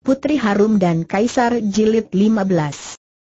Putri Harum dan Kaisar Jilid 15.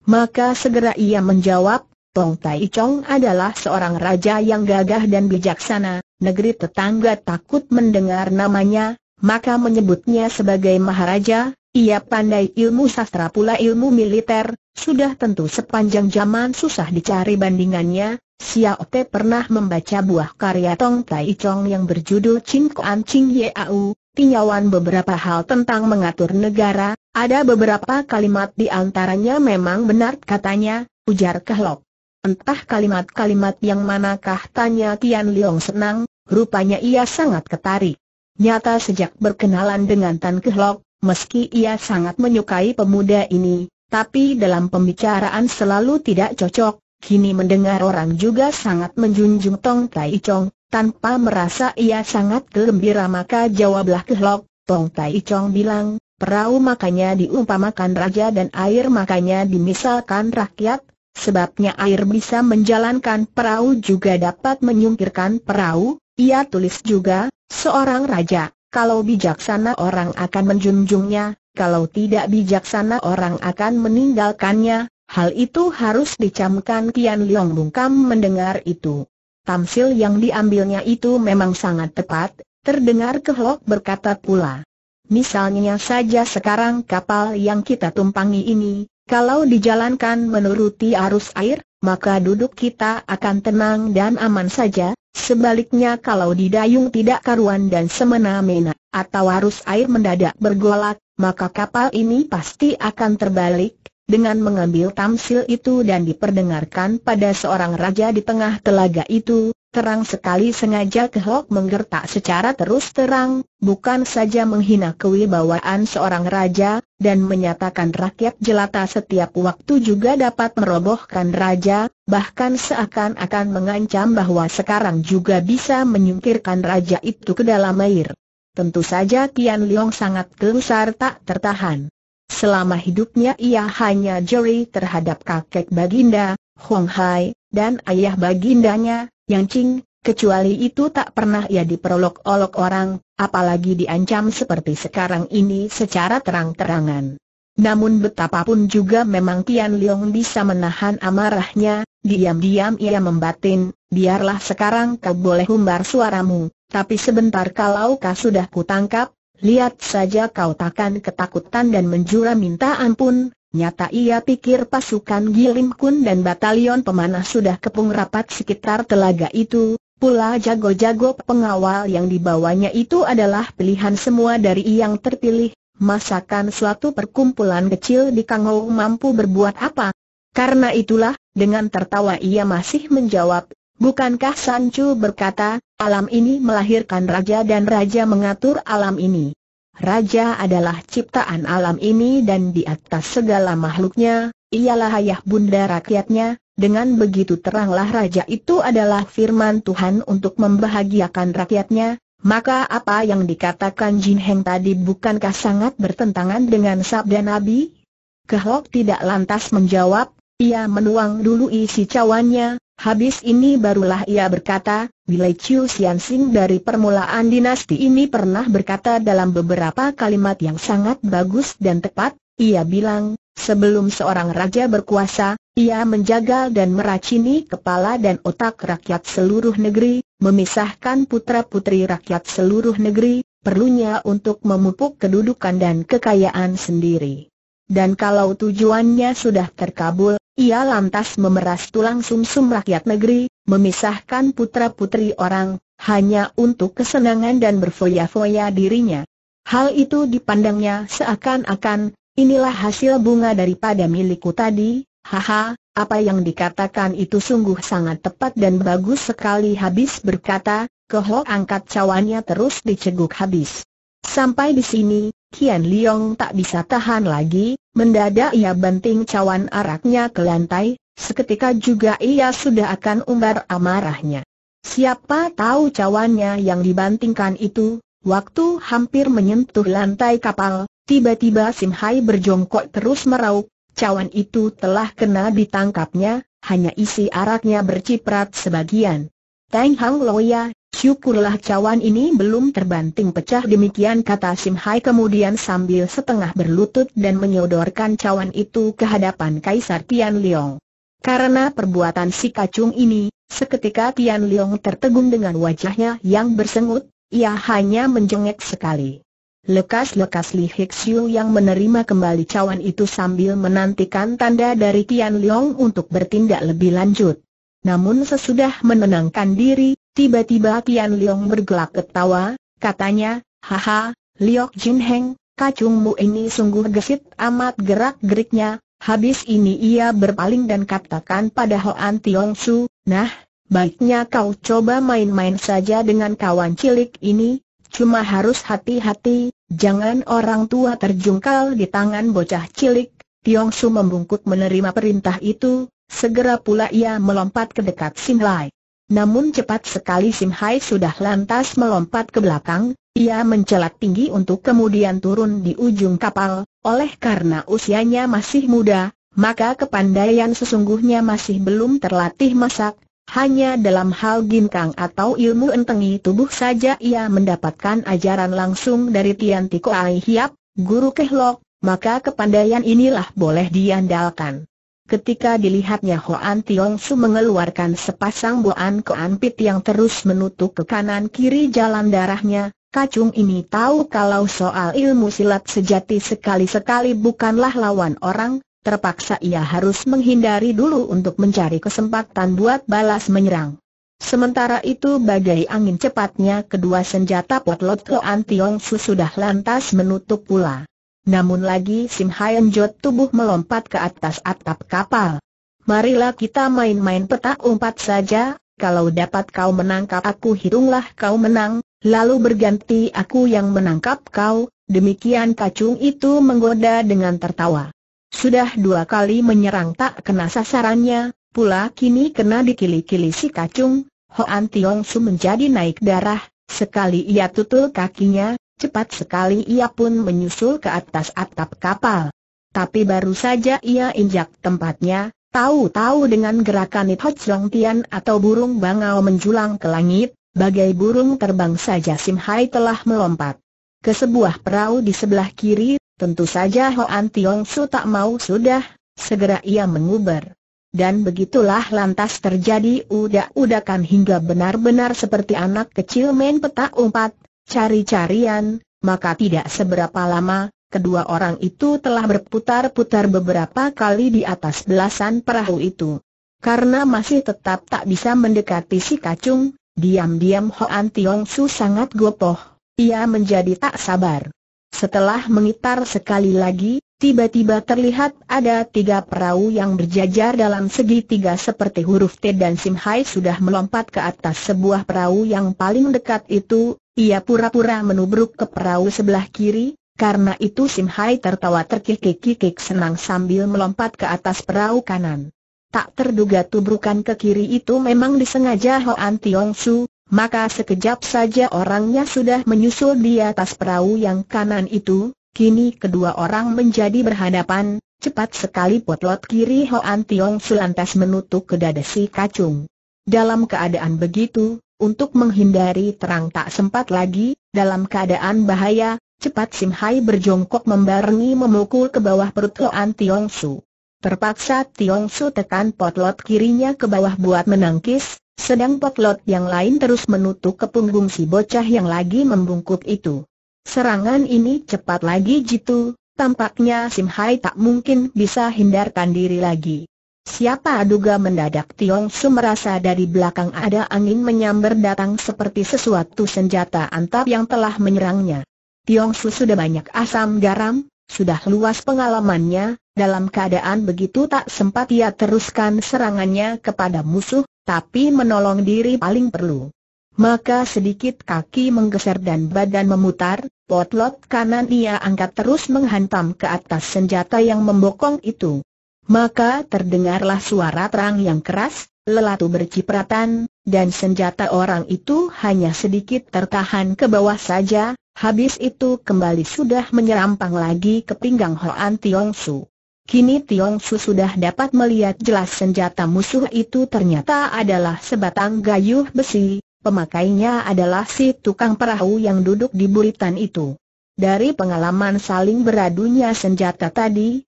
Maka segera ia menjawab, Tong Tai Chong adalah seorang raja yang gagah dan bijaksana, negeri tetangga takut mendengar namanya, maka menyebutnya sebagai Maharaja, ia pandai ilmu sastra pula ilmu militer, sudah tentu sepanjang zaman susah dicari bandingannya, Xiao Te pernah membaca buah karya Tong Tai Chong yang berjudul Quan Koan Ching Yeau, tinjauan beberapa hal tentang mengatur negara, ada beberapa kalimat di antaranya memang benar katanya, ujar Kehlok. Entah kalimat-kalimat yang manakah tanya Tian Liong senang, rupanya ia sangat ketarik. Nyata sejak berkenalan dengan Tan Kehlok, meski ia sangat menyukai pemuda ini, tapi dalam pembicaraan selalu tidak cocok, kini mendengar orang juga sangat menjunjung Tong Tai Chong, tanpa merasa ia sangat gembira maka jawablah Kehlok, Tong Tai Chong bilang, perahu makanya diumpamakan raja dan air makanya dimisalkan rakyat, sebabnya air bisa menjalankan perahu juga dapat menyungkirkan perahu, ia tulis juga, seorang raja, kalau bijaksana orang akan menjunjungnya, kalau tidak bijaksana orang akan meninggalkannya, hal itu harus dicamkan Kian Liong Bungkam mendengar itu. Tamsil yang diambilnya itu memang sangat tepat, terdengar kehlok berkata pula. Misalnya saja sekarang kapal yang kita tumpangi ini, kalau dijalankan menuruti arus air, maka duduk kita akan tenang dan aman saja, sebaliknya kalau didayung tidak karuan dan semena-mena, atau arus air mendadak bergolak, maka kapal ini pasti akan terbalik, dengan mengambil tamsil itu dan diperdengarkan pada seorang raja di tengah telaga itu, terang sekali sengaja Kehok menggertak secara terus terang, bukan saja menghina kewibawaan seorang raja, dan menyatakan rakyat jelata setiap waktu juga dapat merobohkan raja, bahkan seakan-akan mengancam bahwa sekarang juga bisa menyungkirkan raja itu ke dalam air. Tentu saja Tian Liong sangat gelusar tak tertahan. Selama hidupnya ia hanya jeri terhadap kakek Baginda, Huang Hai, dan ayah Bagindanya, Yang Ching, kecuali itu tak pernah ia diperolok-olok orang, apalagi diancam seperti sekarang ini secara terang-terangan. Namun betapapun juga memang Tian Leong bisa menahan amarahnya, diam-diam ia membatin, biarlah sekarang kau boleh humbar suaramu, tapi sebentar kalau kau sudah kutangkap, Lihat saja kau takkan ketakutan dan menjura minta ampun, nyata ia pikir pasukan Gilim Kun dan batalion pemanah sudah kepung rapat sekitar telaga itu, pula jago-jago pengawal yang dibawanya itu adalah pilihan semua dari yang terpilih, masakan suatu perkumpulan kecil di Kangou mampu berbuat apa? Karena itulah, dengan tertawa ia masih menjawab, Bukankah Sancu berkata, alam ini melahirkan raja dan raja mengatur alam ini. Raja adalah ciptaan alam ini dan di atas segala makhluknya, ialah ayah bunda rakyatnya, dengan begitu teranglah raja itu adalah firman Tuhan untuk membahagiakan rakyatnya, maka apa yang dikatakan Jin Heng tadi bukankah sangat bertentangan dengan sabda Nabi? Kehok tidak lantas menjawab, ia menuang dulu isi cawannya, Habis ini barulah ia berkata, Wilai Chiu Sing dari permulaan dinasti ini pernah berkata dalam beberapa kalimat yang sangat bagus dan tepat, ia bilang, sebelum seorang raja berkuasa, ia menjaga dan meracini kepala dan otak rakyat seluruh negeri, memisahkan putra-putri rakyat seluruh negeri, perlunya untuk memupuk kedudukan dan kekayaan sendiri. Dan kalau tujuannya sudah terkabul, ia lantas memeras tulang sumsum rakyat negeri, memisahkan putra-putri orang, hanya untuk kesenangan dan berfoya-foya dirinya. Hal itu dipandangnya seakan-akan, inilah hasil bunga daripada milikku tadi, haha, apa yang dikatakan itu sungguh sangat tepat dan bagus sekali habis berkata, kehok angkat cawannya terus diceguk habis. Sampai di sini, Kian Liong tak bisa tahan lagi, mendadak ia banting cawan araknya ke lantai, seketika juga ia sudah akan umbar amarahnya. Siapa tahu cawannya yang dibantingkan itu, waktu hampir menyentuh lantai kapal, tiba-tiba Sim Hai berjongkok terus merauk. cawan itu telah kena ditangkapnya, hanya isi araknya berciprat sebagian. Teng Hang Loya, Syukurlah cawan ini belum terbanting pecah demikian kata Sim Hai kemudian sambil setengah berlutut dan menyodorkan cawan itu ke hadapan Kaisar Tian Liong. Karena perbuatan si kacung ini, seketika Tian Liong tertegun dengan wajahnya yang bersengut, ia hanya menjengek sekali. Lekas-lekas Li Hixiu yang menerima kembali cawan itu sambil menantikan tanda dari Tian Liong untuk bertindak lebih lanjut. Namun sesudah menenangkan diri, Tiba-tiba Tian Liong bergelak ketawa, katanya, Haha, Liok Jin Heng, kacungmu ini sungguh gesit amat gerak-geriknya, habis ini ia berpaling dan katakan pada Hoan Tiong Su, Nah, baiknya kau coba main-main saja dengan kawan cilik ini, cuma harus hati-hati, jangan orang tua terjungkal di tangan bocah cilik. Tiong Su membungkuk menerima perintah itu, segera pula ia melompat ke dekat Sin Lai. Namun cepat sekali Sim Hai sudah lantas melompat ke belakang, ia mencelat tinggi untuk kemudian turun di ujung kapal, oleh karena usianya masih muda, maka kepandaian sesungguhnya masih belum terlatih masak, hanya dalam hal ginkang atau ilmu entengi tubuh saja ia mendapatkan ajaran langsung dari Tian Tiko Ai Hiap, Guru Kehlok, maka kepandaian inilah boleh diandalkan. Ketika dilihatnya Hoan Tiong Su mengeluarkan sepasang boan keanpit yang terus menutup ke kanan kiri jalan darahnya, kacung ini tahu kalau soal ilmu silat sejati sekali-sekali bukanlah lawan orang, terpaksa ia harus menghindari dulu untuk mencari kesempatan buat balas menyerang. Sementara itu bagai angin cepatnya kedua senjata potlot Hoan Tiong Su sudah lantas menutup pula. Namun lagi Sim Hayan Jot tubuh melompat ke atas atap kapal. Marilah kita main-main petak umpat saja, kalau dapat kau menangkap aku hitunglah kau menang, lalu berganti aku yang menangkap kau, demikian kacung itu menggoda dengan tertawa. Sudah dua kali menyerang tak kena sasarannya, pula kini kena dikili-kili si kacung, Hoan Tiong Su menjadi naik darah, sekali ia tutul kakinya, Cepat sekali ia pun menyusul ke atas atap kapal. Tapi baru saja ia injak tempatnya, tahu-tahu dengan gerakan Hojong Tian atau burung bangau menjulang ke langit, bagai burung terbang saja Sim Hai telah melompat ke sebuah perahu di sebelah kiri, tentu saja Hoan Tiong Su tak mau sudah, segera ia menguber. Dan begitulah lantas terjadi udak-udakan hingga benar-benar seperti anak kecil main petak umpat, cari-carian, maka tidak seberapa lama, kedua orang itu telah berputar-putar beberapa kali di atas belasan perahu itu. Karena masih tetap tak bisa mendekati si kacung, diam-diam Hoan Tiong Su sangat gopoh, ia menjadi tak sabar. Setelah mengitar sekali lagi, Tiba-tiba terlihat ada tiga perahu yang berjajar dalam segitiga seperti huruf T dan Sim Hai sudah melompat ke atas sebuah perahu yang paling dekat itu, ia pura-pura menubruk ke perahu sebelah kiri, karena itu Sim Hai tertawa terkikik-kikik senang sambil melompat ke atas perahu kanan. Tak terduga tubrukan ke kiri itu memang disengaja Hoan Tiong Su, maka sekejap saja orangnya sudah menyusul di atas perahu yang kanan itu, kini kedua orang menjadi berhadapan, cepat sekali potlot kiri Hoan Tiong Su lantas menutup ke dada si kacung. Dalam keadaan begitu, untuk menghindari terang tak sempat lagi, dalam keadaan bahaya, cepat Sim Hai berjongkok membarengi memukul ke bawah perut Hoan Tiong Su. Terpaksa Tiong Su tekan potlot kirinya ke bawah buat menangkis, sedang potlot yang lain terus menutup ke punggung si bocah yang lagi membungkuk itu. Serangan ini cepat lagi jitu, tampaknya Sim Hai tak mungkin bisa hindarkan diri lagi. Siapa duga mendadak Tiong Su merasa dari belakang ada angin menyambar datang seperti sesuatu senjata antap yang telah menyerangnya. Tiong Su sudah banyak asam garam, sudah luas pengalamannya, dalam keadaan begitu tak sempat ia teruskan serangannya kepada musuh, tapi menolong diri paling perlu. Maka sedikit kaki menggeser dan badan memutar, potlot kanan ia angkat terus menghantam ke atas senjata yang membokong itu. Maka terdengarlah suara terang yang keras, lelatu bercipratan, dan senjata orang itu hanya sedikit tertahan ke bawah saja, habis itu kembali sudah menyerampang lagi ke pinggang Hoan Tiong Su. Kini Tiong Su sudah dapat melihat jelas senjata musuh itu ternyata adalah sebatang gayuh besi, pemakainya adalah si tukang perahu yang duduk di buritan itu. Dari pengalaman saling beradunya senjata tadi,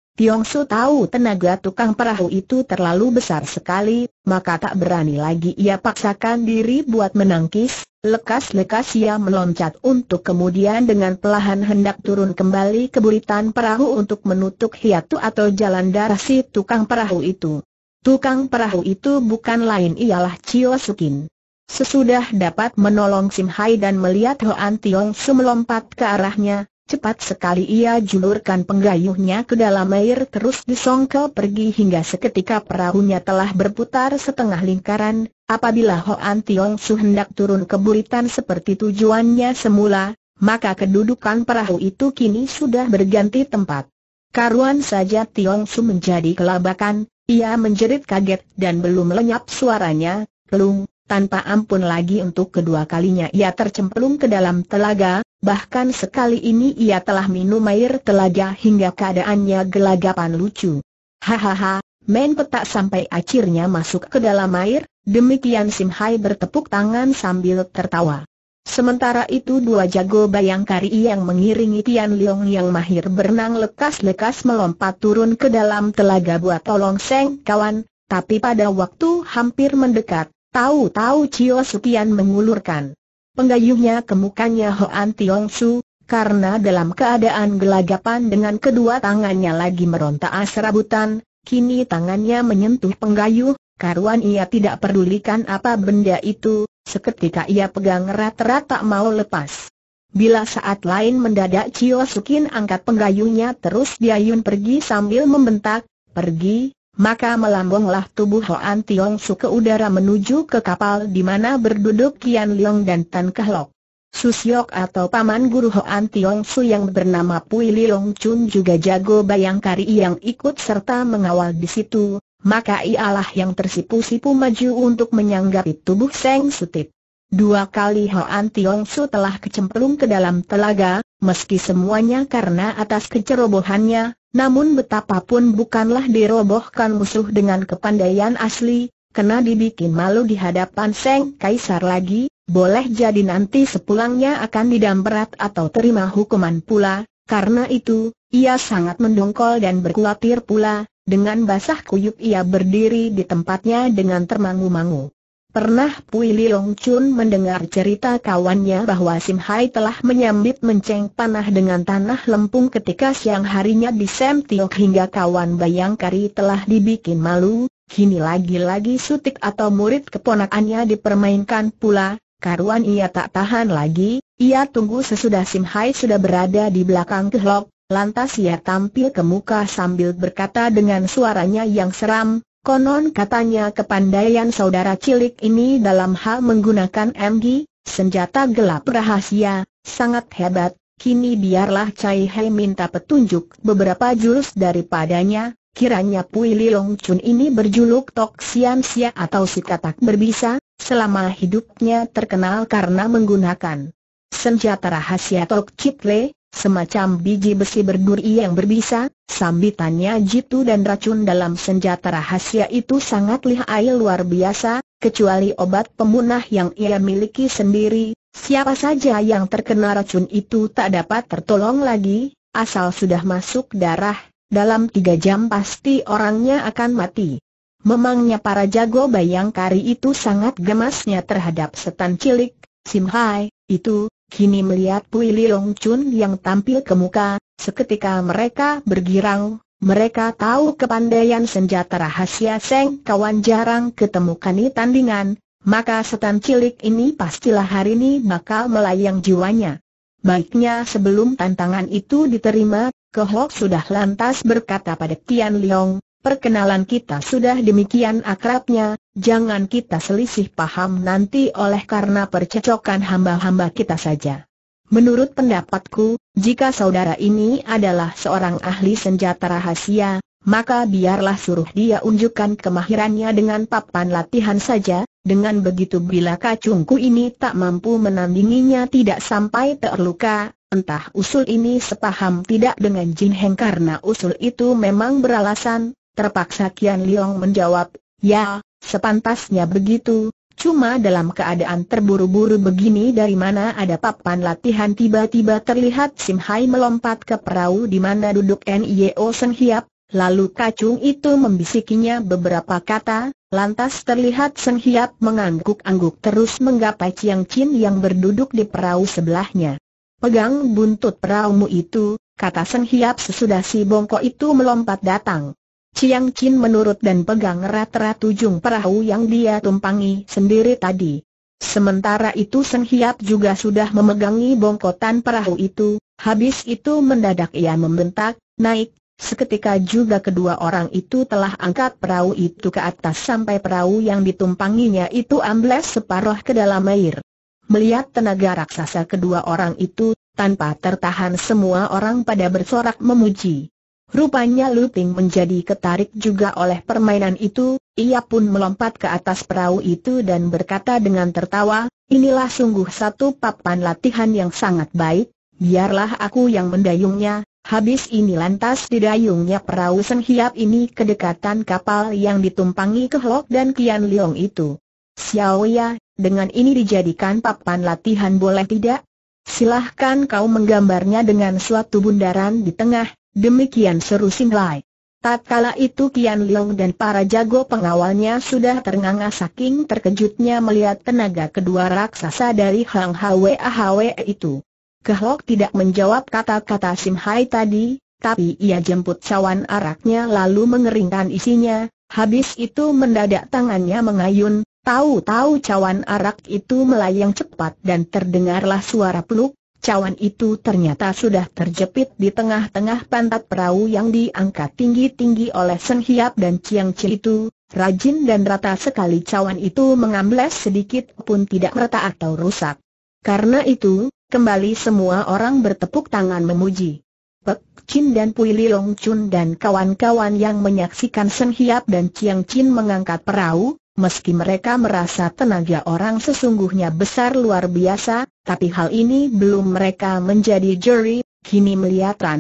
Su tahu tenaga tukang perahu itu terlalu besar sekali, maka tak berani lagi ia paksakan diri buat menangkis, lekas-lekas ia meloncat untuk kemudian dengan pelahan hendak turun kembali ke buritan perahu untuk menutup hiatu atau jalan darah si tukang perahu itu. Tukang perahu itu bukan lain ialah Chio Sukin. Sesudah dapat menolong Sim Hai dan melihat Hoan Tiong melompat ke arahnya, Cepat sekali ia julurkan penggayuhnya ke dalam air terus disongkel pergi hingga seketika perahunya telah berputar setengah lingkaran, apabila Hoan Tiong Su hendak turun ke buritan seperti tujuannya semula, maka kedudukan perahu itu kini sudah berganti tempat. Karuan saja Tiong Su menjadi kelabakan, ia menjerit kaget dan belum lenyap suaranya, kelung, tanpa ampun lagi untuk kedua kalinya ia tercemplung ke dalam telaga, bahkan sekali ini ia telah minum air telaga hingga keadaannya gelagapan lucu. Hahaha, main petak sampai akhirnya masuk ke dalam air, demikian Sim Hai bertepuk tangan sambil tertawa. Sementara itu dua jago bayangkari yang mengiringi Tian Leong yang mahir berenang lekas-lekas melompat turun ke dalam telaga buat tolong Seng kawan, tapi pada waktu hampir mendekat, tahu-tahu Cio Sukian mengulurkan Penggayuhnya kemukanya Hoan Tiong Su, karena dalam keadaan gelagapan dengan kedua tangannya lagi meronta serabutan, kini tangannya menyentuh penggayuh, karuan ia tidak pedulikan apa benda itu, seketika ia pegang erat-erat tak mau lepas. Bila saat lain mendadak Chio Sukin angkat penggayuhnya terus diayun pergi sambil membentak, pergi, maka melambunglah tubuh Hoan Tiong Su ke udara menuju ke kapal di mana berduduk Kian Leong dan Tan Kehlok. Susyok atau paman guru Hoan Tiong Su yang bernama Pui Leong Chun juga jago bayangkari yang ikut serta mengawal di situ, maka ialah yang tersipu-sipu maju untuk menyanggapi tubuh Seng Sutip. Dua kali Hoan Tiong Su telah kecemplung ke dalam telaga, meski semuanya karena atas kecerobohannya, namun betapapun bukanlah dirobohkan musuh dengan kepandaian asli, kena dibikin malu di hadapan Seng Kaisar lagi, boleh jadi nanti sepulangnya akan didam atau terima hukuman pula, karena itu, ia sangat mendongkol dan berkulatir pula, dengan basah kuyup ia berdiri di tempatnya dengan termangu-mangu. Pernah Pui Liong Chun mendengar cerita kawannya bahwa Sim Hai telah menyambit menceng panah dengan tanah lempung ketika siang harinya di Sam Tiok hingga kawan Bayangkari telah dibikin malu, kini lagi-lagi sutik atau murid keponakannya dipermainkan pula, karuan ia tak tahan lagi, ia tunggu sesudah Sim Hai sudah berada di belakang kehlok, lantas ia tampil ke muka sambil berkata dengan suaranya yang seram, Konon katanya kepandaian saudara cilik ini dalam hal menggunakan MG, senjata gelap rahasia, sangat hebat, kini biarlah Cai Hei minta petunjuk beberapa jurus daripadanya, kiranya Pui Long Chun ini berjuluk Tok Sian Sia atau si katak berbisa, selama hidupnya terkenal karena menggunakan senjata rahasia Tok Chit Le, semacam biji besi berduri yang berbisa, sambitannya jitu dan racun dalam senjata rahasia itu sangat lihai luar biasa, kecuali obat pemunah yang ia miliki sendiri, siapa saja yang terkena racun itu tak dapat tertolong lagi, asal sudah masuk darah, dalam tiga jam pasti orangnya akan mati. Memangnya para jago bayangkari itu sangat gemasnya terhadap setan cilik, Simhai, itu, Kini melihat Pui Liong Chun yang tampil ke muka, seketika mereka bergirang, mereka tahu kepandaian senjata rahasia Seng kawan jarang ketemukan di tandingan, maka setan cilik ini pastilah hari ini bakal melayang jiwanya. Baiknya sebelum tantangan itu diterima, Kohok sudah lantas berkata pada Tian Liong, perkenalan kita sudah demikian akrabnya, jangan kita selisih paham nanti oleh karena percecokan hamba-hamba kita saja. Menurut pendapatku, jika saudara ini adalah seorang ahli senjata rahasia, maka biarlah suruh dia unjukkan kemahirannya dengan papan latihan saja, dengan begitu bila kacungku ini tak mampu menandinginya tidak sampai terluka, entah usul ini sepaham tidak dengan Jin Heng karena usul itu memang beralasan, Terpaksa Kian Liong menjawab, ya, sepantasnya begitu, cuma dalam keadaan terburu-buru begini dari mana ada papan latihan tiba-tiba terlihat Sim Hai melompat ke perahu di mana duduk N.I.O. Seng Hiap, lalu kacung itu membisikinya beberapa kata, lantas terlihat Seng Hiap mengangguk-angguk terus menggapai Chiang Chin yang berduduk di perahu sebelahnya. Pegang buntut perahumu itu, kata Seng Hiap sesudah si bongkok itu melompat datang. Chiang Chin menurut dan pegang erat-erat ujung perahu yang dia tumpangi sendiri tadi. Sementara itu Seng Hiap juga sudah memegangi bongkotan perahu itu, habis itu mendadak ia membentak, naik, seketika juga kedua orang itu telah angkat perahu itu ke atas sampai perahu yang ditumpanginya itu ambles separuh ke dalam air. Melihat tenaga raksasa kedua orang itu, tanpa tertahan semua orang pada bersorak memuji. Rupanya Luting menjadi ketarik juga oleh permainan itu, ia pun melompat ke atas perahu itu dan berkata dengan tertawa, inilah sungguh satu papan latihan yang sangat baik, biarlah aku yang mendayungnya, habis ini lantas didayungnya perahu senghiap ini kedekatan kapal yang ditumpangi Kehlok dan Kian Liong itu. Xiaoya, dengan ini dijadikan papan latihan boleh tidak? Silahkan kau menggambarnya dengan suatu bundaran di tengah, Demikian seru Simlai. Tatkala itu Kian Leong dan para jago pengawalnya sudah ternganga saking terkejutnya melihat tenaga kedua raksasa dari Hang Hwe Ahwe itu. Kehlok tidak menjawab kata-kata Sim Hai tadi, tapi ia jemput cawan araknya lalu mengeringkan isinya, habis itu mendadak tangannya mengayun, tahu-tahu cawan arak itu melayang cepat dan terdengarlah suara peluk, Cawan itu ternyata sudah terjepit di tengah-tengah pantat perahu yang diangkat tinggi-tinggi oleh Sen Hiap dan Chiang Chi itu, rajin dan rata sekali cawan itu mengambles sedikit pun tidak rata atau rusak. Karena itu, kembali semua orang bertepuk tangan memuji. Pek Chin dan Pui Li Long Chun dan kawan-kawan yang menyaksikan Sen Hiap dan Chiang Chin mengangkat perahu, Meski mereka merasa tenaga orang sesungguhnya besar luar biasa, tapi hal ini belum mereka menjadi juri, kini melihat melihatan.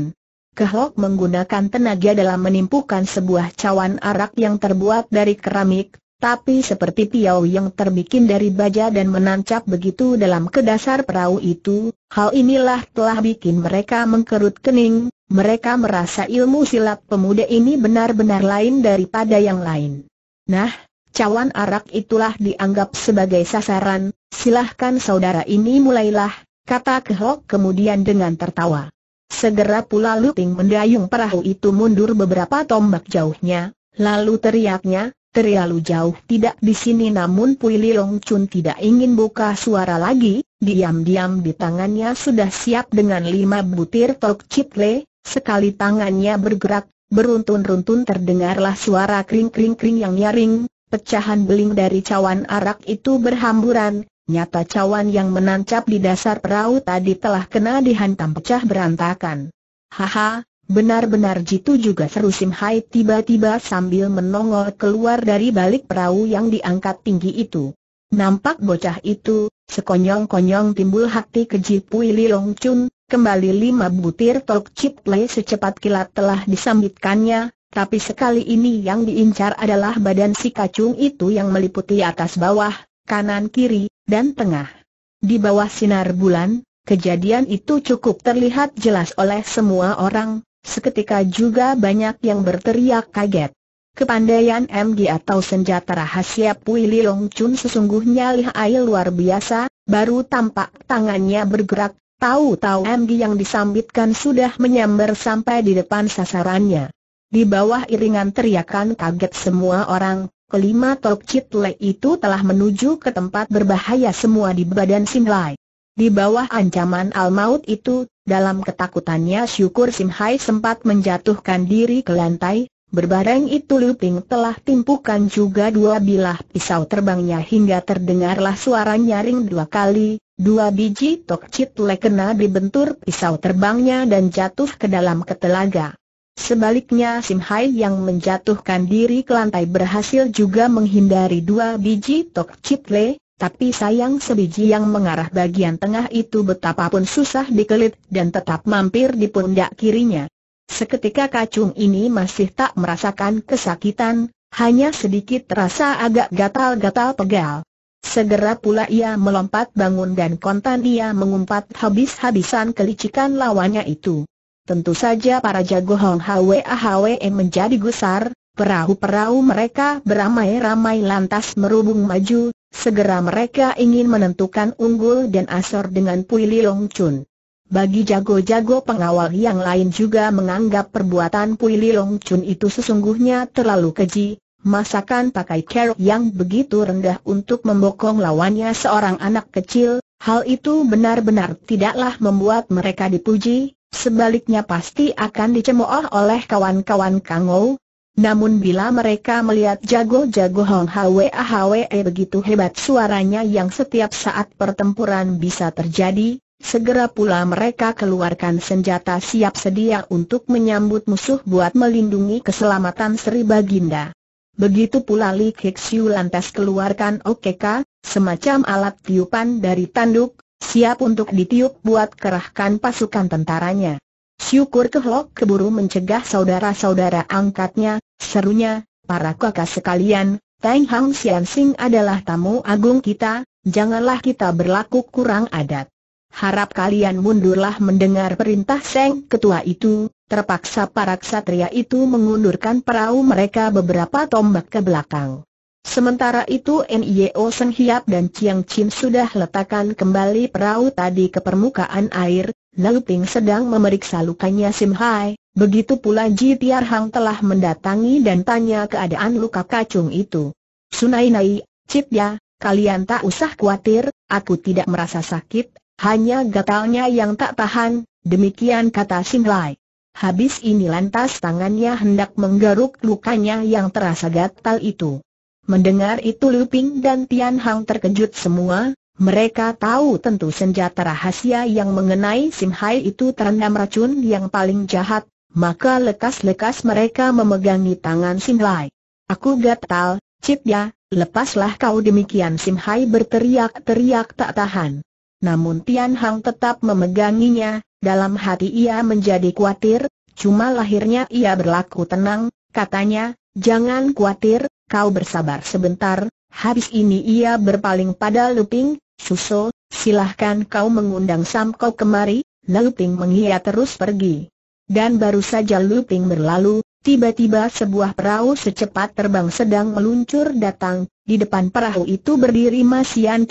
Kehlok menggunakan tenaga dalam menimpukan sebuah cawan arak yang terbuat dari keramik, tapi seperti piau yang terbikin dari baja dan menancap begitu dalam ke dasar perahu itu, hal inilah telah bikin mereka mengkerut kening, mereka merasa ilmu silat pemuda ini benar-benar lain daripada yang lain. Nah, cawan arak itulah dianggap sebagai sasaran, silahkan saudara ini mulailah, kata Kehok kemudian dengan tertawa. Segera pula Lu Ting mendayung perahu itu mundur beberapa tombak jauhnya, lalu teriaknya, terlalu jauh tidak di sini namun Pui Lilong Chun tidak ingin buka suara lagi, diam-diam di tangannya sudah siap dengan lima butir tok le, sekali tangannya bergerak, beruntun-runtun terdengarlah suara kring-kring-kring yang nyaring, Pecahan beling dari cawan arak itu berhamburan, nyata cawan yang menancap di dasar perahu tadi telah kena dihantam pecah berantakan. Haha, benar-benar jitu juga seru Sim Hai tiba-tiba sambil menongol keluar dari balik perahu yang diangkat tinggi itu. Nampak bocah itu, sekonyong-konyong timbul hati keji Pui Liong Chun, kembali lima butir tok chip lay secepat kilat telah disambitkannya, tapi sekali ini yang diincar adalah badan si kacung itu yang meliputi atas bawah, kanan kiri, dan tengah. Di bawah sinar bulan, kejadian itu cukup terlihat jelas oleh semua orang, seketika juga banyak yang berteriak kaget. Kepandaian MG atau senjata rahasia Pui Long Chun sesungguhnya lihai luar biasa, baru tampak tangannya bergerak, tahu-tahu MG yang disambitkan sudah menyambar sampai di depan sasarannya. Di bawah iringan teriakan kaget semua orang, kelima Tok Chit Le itu telah menuju ke tempat berbahaya semua di badan Sim Lai. Di bawah ancaman al-maut itu, dalam ketakutannya syukur Sim Hai sempat menjatuhkan diri ke lantai, berbareng itu Liu Ping telah timpukan juga dua bilah pisau terbangnya hingga terdengarlah suara nyaring dua kali, dua biji Tok Chit Le kena dibentur pisau terbangnya dan jatuh ke dalam ketelaga. Sebaliknya Sim Hai yang menjatuhkan diri ke lantai berhasil juga menghindari dua biji tok Le, tapi sayang sebiji yang mengarah bagian tengah itu betapapun susah dikelit dan tetap mampir di pundak kirinya. Seketika kacung ini masih tak merasakan kesakitan, hanya sedikit terasa agak gatal-gatal pegal. Segera pula ia melompat bangun dan kontan ia mengumpat habis-habisan kelicikan lawannya itu. Tentu saja para jago Hong Hwe Hwe menjadi gusar, perahu-perahu mereka beramai-ramai lantas merubung maju, segera mereka ingin menentukan unggul dan asor dengan Pui Long Chun. Bagi jago-jago pengawal yang lain juga menganggap perbuatan Pui Long Chun itu sesungguhnya terlalu keji, masakan pakai kerok yang begitu rendah untuk membokong lawannya seorang anak kecil, hal itu benar-benar tidaklah membuat mereka dipuji, Sebaliknya pasti akan dicemooh oleh kawan-kawan Kangou. Namun bila mereka melihat jago-jago Hong Hwe Hwe begitu hebat suaranya yang setiap saat pertempuran bisa terjadi, segera pula mereka keluarkan senjata siap sedia untuk menyambut musuh buat melindungi keselamatan Sri Baginda. Begitu pula Li Kexiu lantas keluarkan OKK, semacam alat tiupan dari tanduk, siap untuk ditiup buat kerahkan pasukan tentaranya. Syukur Kehlok keburu mencegah saudara-saudara angkatnya, serunya, para kakak sekalian, Tang Hang Sian Sing adalah tamu agung kita, janganlah kita berlaku kurang adat. Harap kalian mundurlah mendengar perintah Seng Ketua itu, terpaksa para ksatria itu mengundurkan perahu mereka beberapa tombak ke belakang. Sementara itu Nio Seng Hiap dan Chiang Chin sudah letakkan kembali perahu tadi ke permukaan air, lalu Ping sedang memeriksa lukanya Sim Hai, begitu pula Ji Tiar Hang telah mendatangi dan tanya keadaan luka kacung itu. Sunai Nai, Cip Ya, kalian tak usah khawatir, aku tidak merasa sakit, hanya gatalnya yang tak tahan, demikian kata Sim Hai. Habis ini lantas tangannya hendak menggaruk lukanya yang terasa gatal itu. Mendengar itu Luping dan Tian Hang terkejut semua, mereka tahu tentu senjata rahasia yang mengenai Sim Hai itu terendam racun yang paling jahat, maka lekas-lekas mereka memegangi tangan Sim Hai. Aku gatal, Cip ya, lepaslah kau demikian Sim Hai berteriak-teriak tak tahan. Namun Tian Hang tetap memeganginya, dalam hati ia menjadi khawatir, cuma lahirnya ia berlaku tenang, katanya, jangan khawatir, kau bersabar sebentar, habis ini ia berpaling pada Luping, Suso, silahkan kau mengundang Sam kau kemari, Luping mengiya terus pergi. Dan baru saja Luping berlalu, tiba-tiba sebuah perahu secepat terbang sedang meluncur datang, di depan perahu itu berdiri Mas Yan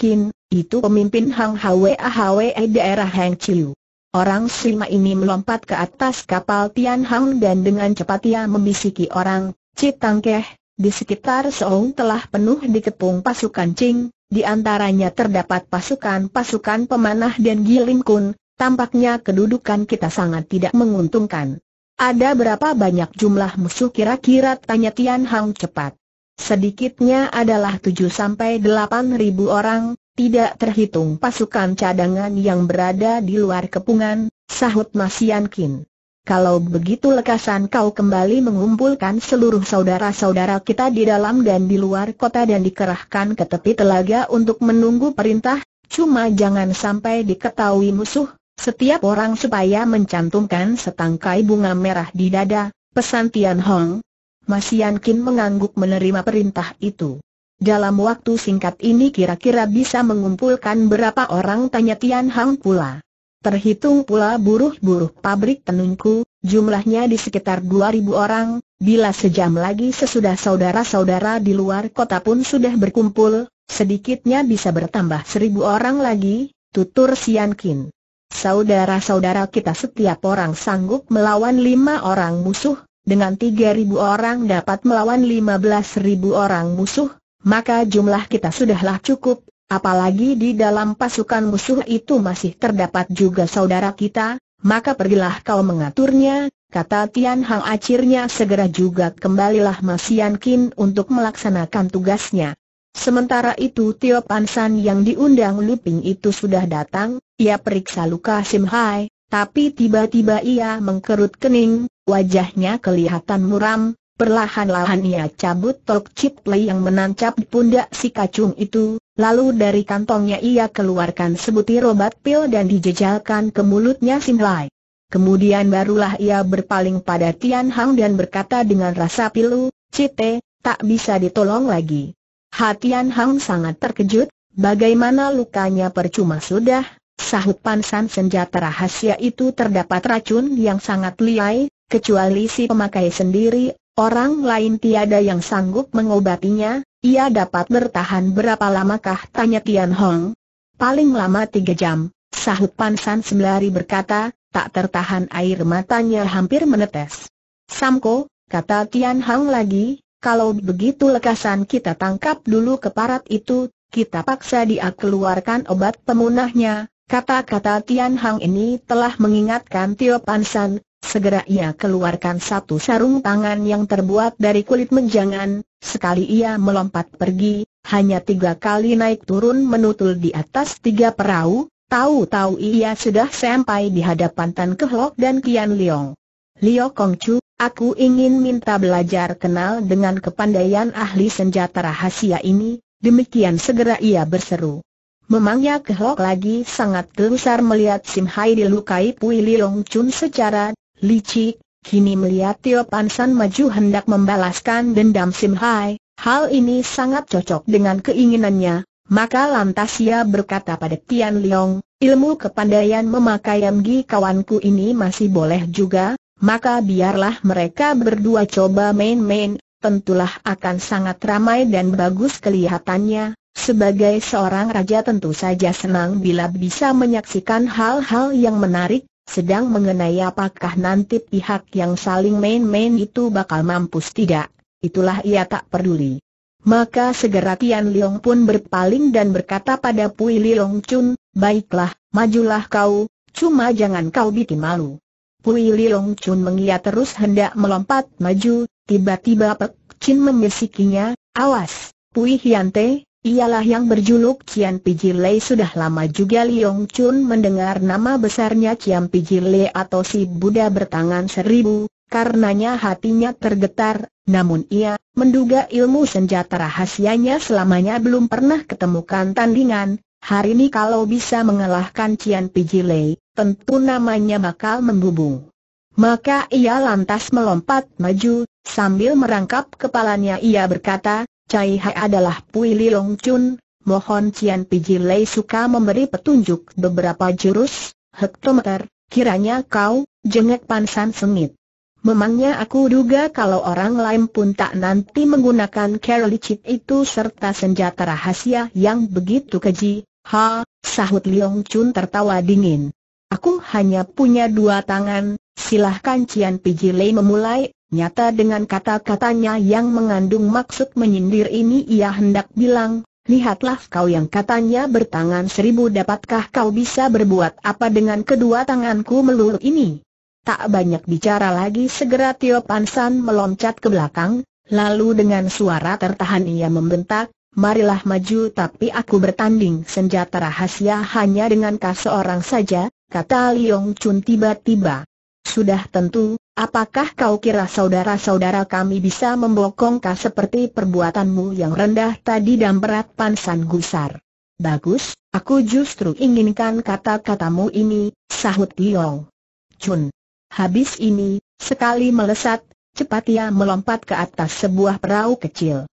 itu pemimpin Hang Hwe Ahwe daerah Hang Chiu. Orang Sima ini melompat ke atas kapal Tian Hang dan dengan cepat ia membisiki orang, Cik Citangkeh, di sekitar Seong telah penuh dikepung pasukan Qing, di antaranya terdapat pasukan-pasukan pemanah dan Gilim Kun, tampaknya kedudukan kita sangat tidak menguntungkan. Ada berapa banyak jumlah musuh kira-kira tanya Tian Hang cepat. Sedikitnya adalah 7-8 ribu orang, tidak terhitung pasukan cadangan yang berada di luar kepungan, sahut Masian Kin. Kalau begitu lekasan kau kembali mengumpulkan seluruh saudara-saudara kita di dalam dan di luar kota dan dikerahkan ke tepi telaga untuk menunggu perintah, cuma jangan sampai diketahui musuh, setiap orang supaya mencantumkan setangkai bunga merah di dada, pesan Tian Hong. Mas Yan Kin mengangguk menerima perintah itu. Dalam waktu singkat ini kira-kira bisa mengumpulkan berapa orang tanya Tian Hong pula. Terhitung pula buruh-buruh pabrik tenunku, jumlahnya di sekitar 2.000 orang, bila sejam lagi sesudah saudara-saudara di luar kota pun sudah berkumpul, sedikitnya bisa bertambah 1.000 orang lagi, tutur Sian Saudara-saudara kita setiap orang sanggup melawan lima orang musuh, dengan 3.000 orang dapat melawan 15.000 orang musuh, maka jumlah kita sudahlah cukup, Apalagi di dalam pasukan musuh itu masih terdapat juga saudara kita, maka pergilah kau mengaturnya, kata Tian Hang akhirnya segera juga kembalilah Mas Yan Kin untuk melaksanakan tugasnya. Sementara itu Tio San yang diundang Luping itu sudah datang, ia periksa luka Sim Hai, tapi tiba-tiba ia mengkerut kening, wajahnya kelihatan muram, perlahan-lahan ia cabut tok chip yang menancap di pundak si kacung itu, Lalu dari kantongnya ia keluarkan sebutir obat pil dan dijejalkan ke mulutnya Simlai. Kemudian barulah ia berpaling pada Tian Hang dan berkata dengan rasa pilu, Cite, tak bisa ditolong lagi. Tian Hang sangat terkejut, bagaimana lukanya percuma sudah, sahut pansan senjata rahasia itu terdapat racun yang sangat liai, kecuali si pemakai sendiri, orang lain tiada yang sanggup mengobatinya, ia dapat bertahan berapa lamakah tanya Tian Hong. Paling lama tiga jam, sahut Pan San sembari berkata, tak tertahan air matanya hampir menetes. Samko, kata Tian Hong lagi, kalau begitu lekasan kita tangkap dulu keparat itu, kita paksa dia keluarkan obat pemunahnya, Kata-kata Tian Hang ini telah mengingatkan Tio Pan San. Segera ia keluarkan satu sarung tangan yang terbuat dari kulit menjangan, sekali ia melompat pergi, hanya tiga kali naik turun menutul di atas tiga perahu, tahu-tahu ia sudah sampai di hadapan Tan Kehlok dan Kian Liong. Liok Kong Chu, aku ingin minta belajar kenal dengan kepandaian ahli senjata rahasia ini, demikian segera ia berseru. Memangnya Kehlok lagi sangat terusar melihat Sim Hai dilukai Pui Liong Chun secara licik, kini melihat Tio Pansan maju hendak membalaskan dendam Sim Hai, hal ini sangat cocok dengan keinginannya, maka lantas ia berkata pada Tian Leong, ilmu kepandaian memakai MG kawanku ini masih boleh juga, maka biarlah mereka berdua coba main-main, tentulah akan sangat ramai dan bagus kelihatannya. Sebagai seorang raja tentu saja senang bila bisa menyaksikan hal-hal yang menarik, sedang mengenai apakah nanti pihak yang saling main-main itu bakal mampus tidak, itulah ia tak peduli. Maka segera Tian Liong pun berpaling dan berkata pada Pui Liong Chun, Baiklah, majulah kau, cuma jangan kau bikin malu. Pui Liong Chun mengiat terus hendak melompat maju, tiba-tiba Pek Chin memisikinya, Awas, Pui Hiante, ialah yang berjuluk Cian Lei sudah lama juga Liong Chun mendengar nama besarnya Cian Lei atau si Buddha bertangan seribu, karenanya hatinya tergetar, namun ia menduga ilmu senjata rahasianya selamanya belum pernah ketemukan tandingan, hari ini kalau bisa mengalahkan Cian Lei, tentu namanya bakal menggubung. Maka ia lantas melompat maju, sambil merangkap kepalanya ia berkata, Cai Hai adalah Pui Li Long Chun, mohon Cian Piji Lei suka memberi petunjuk beberapa jurus, hektometer, kiranya kau, jengek pansan sengit. Memangnya aku duga kalau orang lain pun tak nanti menggunakan kerlicit itu serta senjata rahasia yang begitu keji, ha, sahut Long Chun tertawa dingin. Aku hanya punya dua tangan, silahkan Cian Piji Lei memulai Nyata dengan kata-katanya yang mengandung maksud menyindir ini ia hendak bilang, lihatlah kau yang katanya bertangan seribu dapatkah kau bisa berbuat apa dengan kedua tanganku melulu ini? Tak banyak bicara lagi segera Tio Pansan meloncat ke belakang, lalu dengan suara tertahan ia membentak, marilah maju tapi aku bertanding senjata rahasia hanya dengan kau seorang saja, kata Liong Chun tiba-tiba. Sudah tentu, apakah kau kira saudara-saudara kami bisa membokongkah seperti perbuatanmu yang rendah tadi dan berat pansan gusar? Bagus, aku justru inginkan kata-katamu ini, sahut Liong. Chun. Habis ini, sekali melesat, cepat ia melompat ke atas sebuah perahu kecil.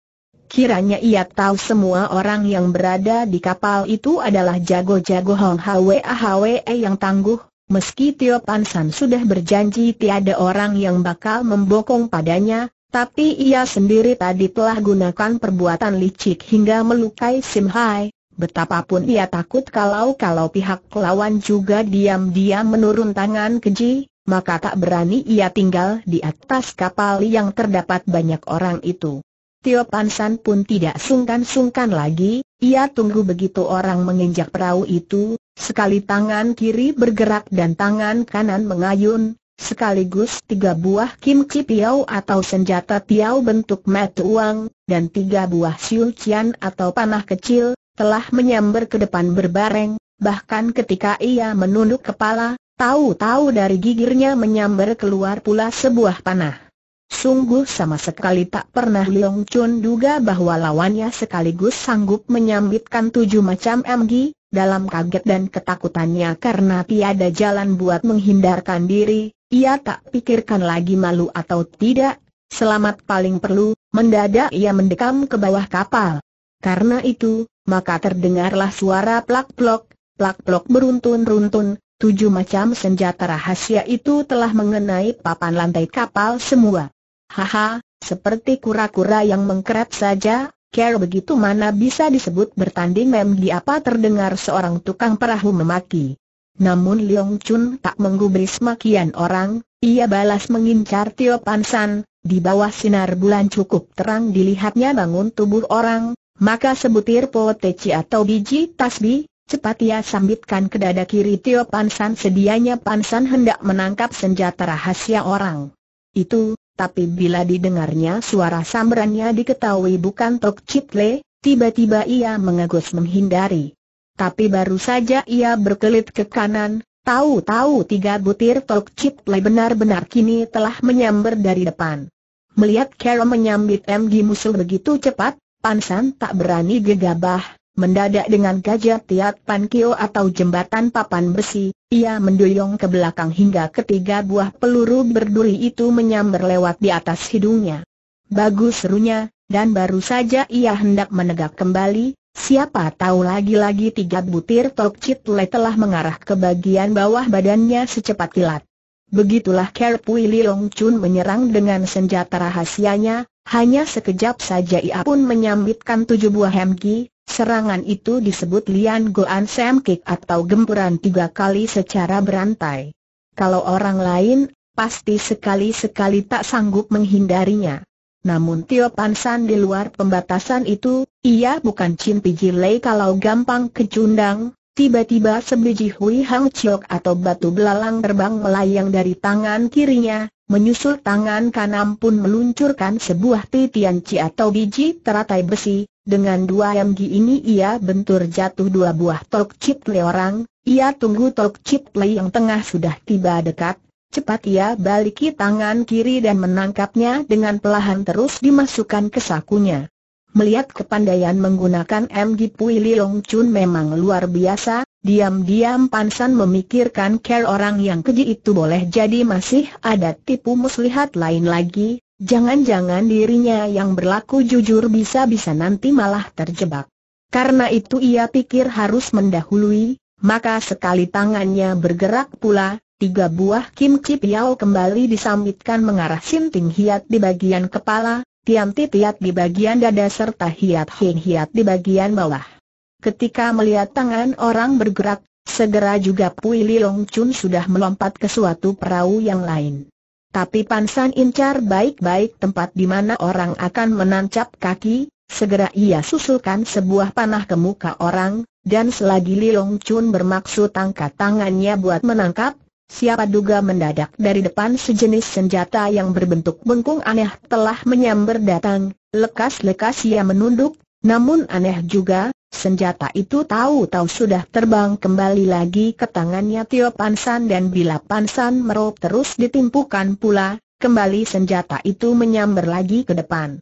Kiranya ia tahu semua orang yang berada di kapal itu adalah jago-jago Hong Hwa Hwa yang tangguh, Meski Tio Pan San sudah berjanji tiada orang yang bakal membokong padanya, tapi ia sendiri tadi telah gunakan perbuatan licik hingga melukai Sim Hai. Betapapun ia takut kalau-kalau pihak lawan juga diam-diam menurun tangan keji, maka tak berani ia tinggal di atas kapal yang terdapat banyak orang itu. Tio Pansan pun tidak sungkan-sungkan lagi, ia tunggu begitu orang menginjak perahu itu, Sekali tangan kiri bergerak dan tangan kanan mengayun, sekaligus tiga buah Kim Chi Piao atau senjata Piao bentuk mat uang, dan tiga buah siul cian atau panah kecil, telah menyambar ke depan berbareng, bahkan ketika ia menunduk kepala, tahu-tahu dari gigirnya menyambar keluar pula sebuah panah. Sungguh sama sekali tak pernah Leong Chun duga bahwa lawannya sekaligus sanggup menyambitkan tujuh macam MG, dalam kaget dan ketakutannya karena tiada jalan buat menghindarkan diri, ia tak pikirkan lagi malu atau tidak, selamat paling perlu, mendadak ia mendekam ke bawah kapal. Karena itu, maka terdengarlah suara plak-plok, plak-plok beruntun-runtun, tujuh macam senjata rahasia itu telah mengenai papan lantai kapal semua. Haha, seperti kura-kura yang mengkeret saja, Care begitu mana bisa disebut bertanding mem di apa terdengar seorang tukang perahu memaki. Namun Leong Chun tak menggubris makian orang, ia balas mengincar Tio San. di bawah sinar bulan cukup terang dilihatnya bangun tubuh orang, maka sebutir poteci atau biji tasbih, cepat ia sambitkan ke dada kiri Tio San. sedianya Pan San hendak menangkap senjata rahasia orang. Itu, tapi bila didengarnya suara sambarannya diketahui bukan Tok Chit Le, tiba-tiba ia mengegus menghindari. Tapi baru saja ia berkelit ke kanan, tahu-tahu tiga butir Tok Chit Le benar-benar kini telah menyambar dari depan. Melihat Carol menyambit MG musuh begitu cepat, Pansan tak berani gegabah, Mendadak dengan gajah tiat pankio atau jembatan papan besi, ia mendoyong ke belakang hingga ketiga buah peluru berduri itu menyambar lewat di atas hidungnya. Bagus serunya, dan baru saja ia hendak menegak kembali, siapa tahu lagi-lagi tiga butir tok le telah mengarah ke bagian bawah badannya secepat kilat. Begitulah Ker Pui Liong Chun menyerang dengan senjata rahasianya, hanya sekejap saja ia pun menyambitkan tujuh buah hemki, Serangan itu disebut Lian Goan Sam Kick atau gempuran tiga kali secara berantai. Kalau orang lain, pasti sekali-sekali tak sanggup menghindarinya. Namun Tio Pansan di luar pembatasan itu, ia bukan Chin Lei kalau gampang kecundang, tiba-tiba sebiji Hui Hang Chiok atau batu belalang terbang melayang dari tangan kirinya, menyusul tangan kanan pun meluncurkan sebuah titian ci atau biji teratai besi, dengan dua MG ini ia bentur jatuh dua buah tok chip le orang, ia tunggu tok chip le yang tengah sudah tiba dekat, cepat ia baliki tangan kiri dan menangkapnya dengan pelahan terus dimasukkan ke sakunya. Melihat kepandaian menggunakan MG Pui Liong Chun memang luar biasa, diam-diam Pansan memikirkan care orang yang keji itu boleh jadi masih ada tipu muslihat lain lagi, Jangan-jangan dirinya yang berlaku jujur bisa-bisa nanti malah terjebak. Karena itu ia pikir harus mendahului, maka sekali tangannya bergerak pula, tiga buah kimchi piao kembali disambitkan mengarah sinting hiat di bagian kepala, tianti tiat di bagian dada serta hiat hing hiat di bagian bawah. Ketika melihat tangan orang bergerak, Segera juga Pui Li Long Chun sudah melompat ke suatu perahu yang lain. Tapi Pansan incar baik-baik tempat di mana orang akan menancap kaki, segera ia susulkan sebuah panah ke muka orang, dan selagi Lilong Chun bermaksud angkat tangannya buat menangkap, siapa duga mendadak dari depan sejenis senjata yang berbentuk bengkung aneh telah menyamber datang, lekas-lekas ia menunduk, namun aneh juga, Senjata itu tahu-tahu sudah terbang kembali lagi ke tangannya Tio Pansan dan bila Pansan merop terus ditimpukan pula, kembali senjata itu menyambar lagi ke depan.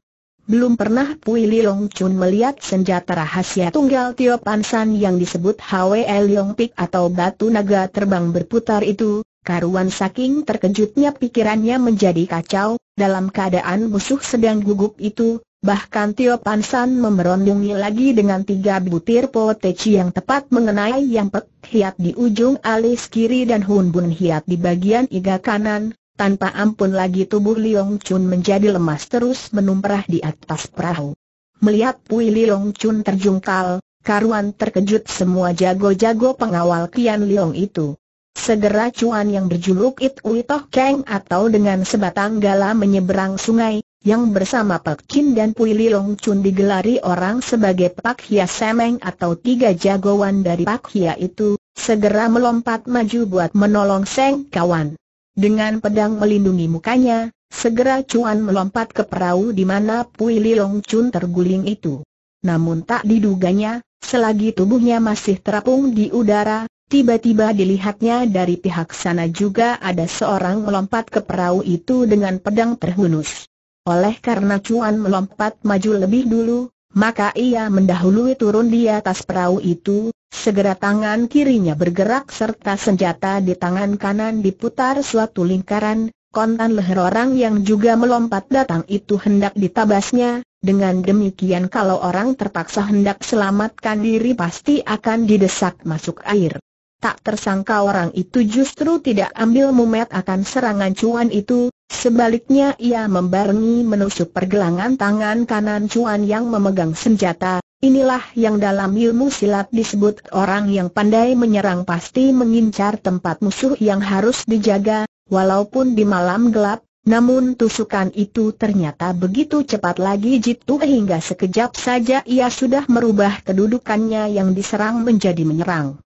Belum pernah Pui Lilong Chun melihat senjata rahasia tunggal Tio Pansan yang disebut Hwe Leong Pik atau batu naga terbang berputar itu, Karuan saking terkejutnya pikirannya menjadi kacau, dalam keadaan musuh sedang gugup itu, Bahkan Tio Pansan memerondungi lagi dengan tiga butir poteci yang tepat mengenai yang pek hiat di ujung alis kiri dan hun bun hiat di bagian iga kanan, tanpa ampun lagi tubuh Liong Chun menjadi lemas terus menumprah di atas perahu. Melihat Pui Liong Chun terjungkal, karuan terkejut semua jago-jago pengawal Kian Liong itu. Segera cuan yang berjuluk It Ui Toh atau dengan sebatang gala menyeberang sungai, yang bersama Pak Kim dan Pui Long Chun digelari orang sebagai Pak Hia Semeng atau tiga jagoan dari Pak Hia itu, segera melompat maju buat menolong Seng Kawan. Dengan pedang melindungi mukanya, segera Chuan melompat ke perahu di mana Pui Long Chun terguling itu. Namun tak diduganya, selagi tubuhnya masih terapung di udara, Tiba-tiba dilihatnya dari pihak sana juga ada seorang melompat ke perahu itu dengan pedang terhunus. Oleh karena Cuan melompat maju lebih dulu, maka ia mendahului turun di atas perahu itu, segera tangan kirinya bergerak serta senjata di tangan kanan diputar suatu lingkaran, kontan leher orang yang juga melompat datang itu hendak ditabasnya, dengan demikian kalau orang terpaksa hendak selamatkan diri pasti akan didesak masuk air tak tersangka orang itu justru tidak ambil mumet akan serangan cuan itu, sebaliknya ia membarengi menusuk pergelangan tangan kanan cuan yang memegang senjata, inilah yang dalam ilmu silat disebut orang yang pandai menyerang pasti mengincar tempat musuh yang harus dijaga, walaupun di malam gelap, namun tusukan itu ternyata begitu cepat lagi jitu hingga sekejap saja ia sudah merubah kedudukannya yang diserang menjadi menyerang.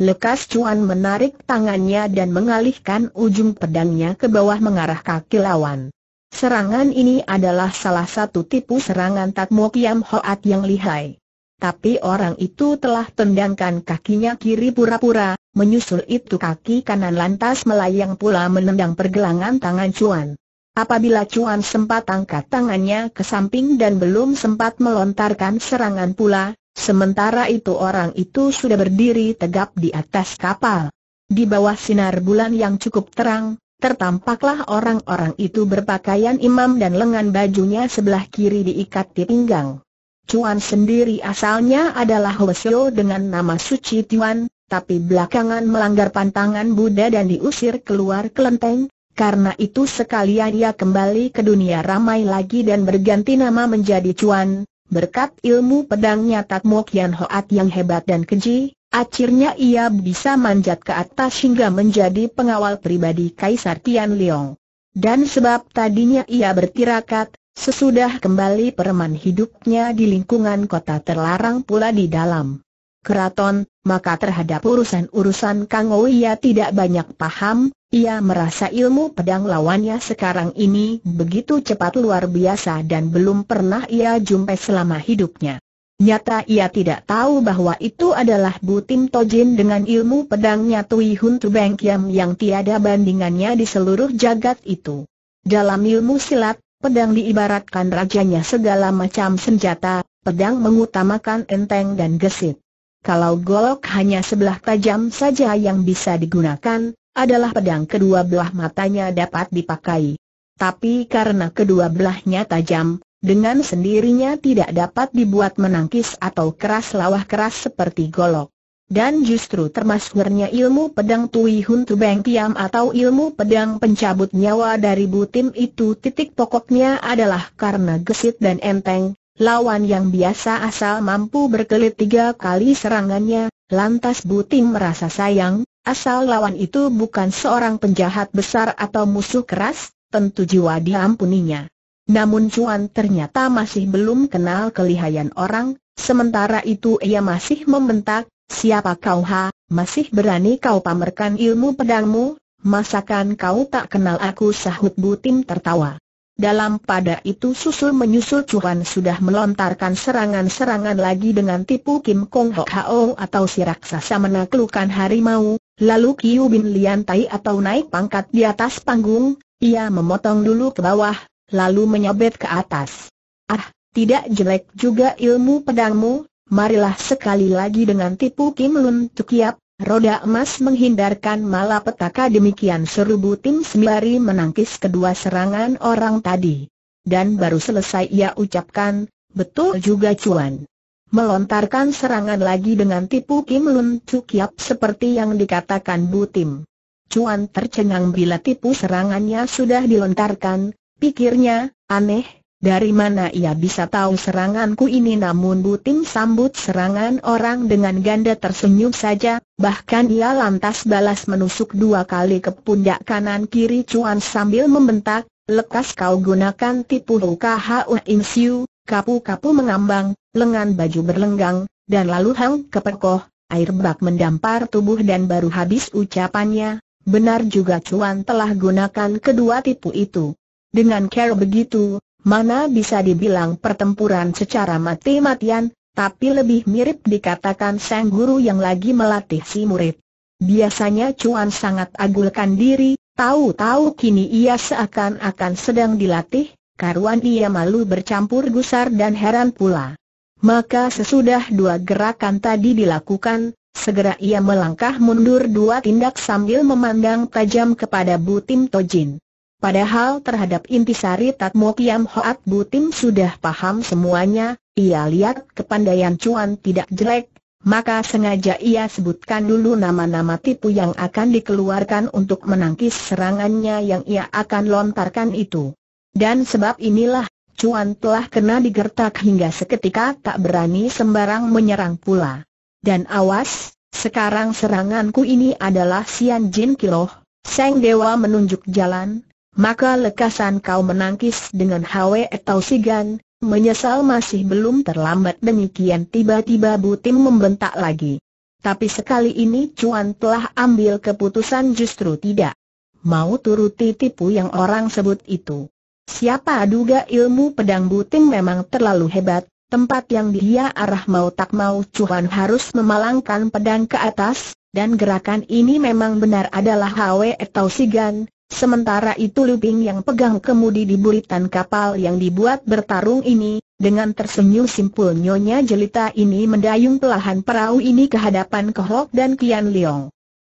Lekas Cuan menarik tangannya dan mengalihkan ujung pedangnya ke bawah mengarah kaki lawan. Serangan ini adalah salah satu tipu serangan Tatmo Kiam Hoat yang lihai. Tapi orang itu telah tendangkan kakinya kiri pura-pura, menyusul itu kaki kanan lantas melayang pula menendang pergelangan tangan Cuan. Apabila Cuan sempat angkat tangannya ke samping dan belum sempat melontarkan serangan pula, Sementara itu orang itu sudah berdiri tegap di atas kapal. Di bawah sinar bulan yang cukup terang, tertampaklah orang-orang itu berpakaian imam dan lengan bajunya sebelah kiri diikat di pinggang. Cuan sendiri asalnya adalah Hwesyo dengan nama suci Tuan, tapi belakangan melanggar pantangan Buddha dan diusir keluar kelenteng, karena itu sekalian ia kembali ke dunia ramai lagi dan berganti nama menjadi Cuan, Berkat ilmu pedangnya Mok Yan Hoat yang hebat dan keji, akhirnya ia bisa manjat ke atas hingga menjadi pengawal pribadi Kaisar Tian Leong. Dan sebab tadinya ia bertirakat, sesudah kembali pereman hidupnya di lingkungan kota terlarang pula di dalam keraton, maka terhadap urusan-urusan Kang Ouya tidak banyak paham, ia merasa ilmu pedang lawannya sekarang ini begitu cepat luar biasa dan belum pernah ia jumpai selama hidupnya. Nyata ia tidak tahu bahwa itu adalah Butim Tojin dengan ilmu pedangnya Tui Hun Tu Beng Kiam yang tiada bandingannya di seluruh jagat itu. Dalam ilmu silat, pedang diibaratkan rajanya segala macam senjata, pedang mengutamakan enteng dan gesit kalau golok hanya sebelah tajam saja yang bisa digunakan, adalah pedang kedua belah matanya dapat dipakai. Tapi karena kedua belahnya tajam, dengan sendirinya tidak dapat dibuat menangkis atau keras lawah keras seperti golok. Dan justru termasuknya ilmu pedang Tui Hun Tu Beng Tiam atau ilmu pedang pencabut nyawa dari butim itu titik pokoknya adalah karena gesit dan enteng, Lawan yang biasa asal mampu berkelit tiga kali serangannya, lantas Butim merasa sayang, asal lawan itu bukan seorang penjahat besar atau musuh keras, tentu jiwa diampuninya. Namun Cuan ternyata masih belum kenal kelihayan orang, sementara itu ia masih membentak, siapa kau ha, masih berani kau pamerkan ilmu pedangmu, masakan kau tak kenal aku sahut Butim tertawa. Dalam pada itu susul menyusul Cuan sudah melontarkan serangan-serangan lagi dengan tipu Kim Kong Ho Hao atau si raksasa menaklukkan harimau, lalu Kiu Bin Lian Tai atau naik pangkat di atas panggung, ia memotong dulu ke bawah, lalu menyobet ke atas. Ah, tidak jelek juga ilmu pedangmu, marilah sekali lagi dengan tipu Kim Lun Tukiap, Roda emas menghindarkan malapetaka demikian serubu tim sembari menangkis kedua serangan orang tadi. Dan baru selesai ia ucapkan, betul juga cuan. Melontarkan serangan lagi dengan tipu Kim Lun Cukiap seperti yang dikatakan Bu Tim. Cuan tercengang bila tipu serangannya sudah dilontarkan, pikirnya, aneh, dari mana ia bisa tahu seranganku ini namun Butim sambut serangan orang dengan ganda tersenyum saja, bahkan ia lantas balas menusuk dua kali ke pundak kanan kiri Cuan sambil membentak, lekas kau gunakan tipu KHU Insiu, kapu-kapu mengambang, lengan baju berlenggang, dan lalu hang keperkoh, air bak mendampar tubuh dan baru habis ucapannya, benar juga Cuan telah gunakan kedua tipu itu. Dengan cara begitu, Mana bisa dibilang pertempuran secara mati-matian, tapi lebih mirip dikatakan sang guru yang lagi melatih si murid. Biasanya Cuan sangat agulkan diri, tahu-tahu kini ia seakan-akan sedang dilatih, karuan ia malu bercampur gusar dan heran pula. Maka sesudah dua gerakan tadi dilakukan, segera ia melangkah mundur dua tindak sambil memandang tajam kepada Butim Tojin. Padahal terhadap intisari Tatmo Kiam Hoat Butim sudah paham semuanya, ia lihat kepandaian Cuan tidak jelek, maka sengaja ia sebutkan dulu nama-nama tipu yang akan dikeluarkan untuk menangkis serangannya yang ia akan lontarkan itu. Dan sebab inilah, Cuan telah kena digertak hingga seketika tak berani sembarang menyerang pula. Dan awas, sekarang seranganku ini adalah Sian Jin Kiloh, Seng Dewa menunjuk jalan, maka lekasan kau menangkis dengan Hwe atau Sigan, menyesal masih belum terlambat demikian tiba-tiba Butim membentak lagi. Tapi sekali ini Cuan telah ambil keputusan justru tidak mau turuti tipu yang orang sebut itu. Siapa duga ilmu pedang Butim memang terlalu hebat, tempat yang dia arah mau tak mau Cuan harus memalangkan pedang ke atas, dan gerakan ini memang benar adalah Hwe atau Sigan, Sementara itu Luping yang pegang kemudi di buritan kapal yang dibuat bertarung ini, dengan tersenyum simpul nyonya jelita ini mendayung pelahan perahu ini ke hadapan ke Kohok dan Kian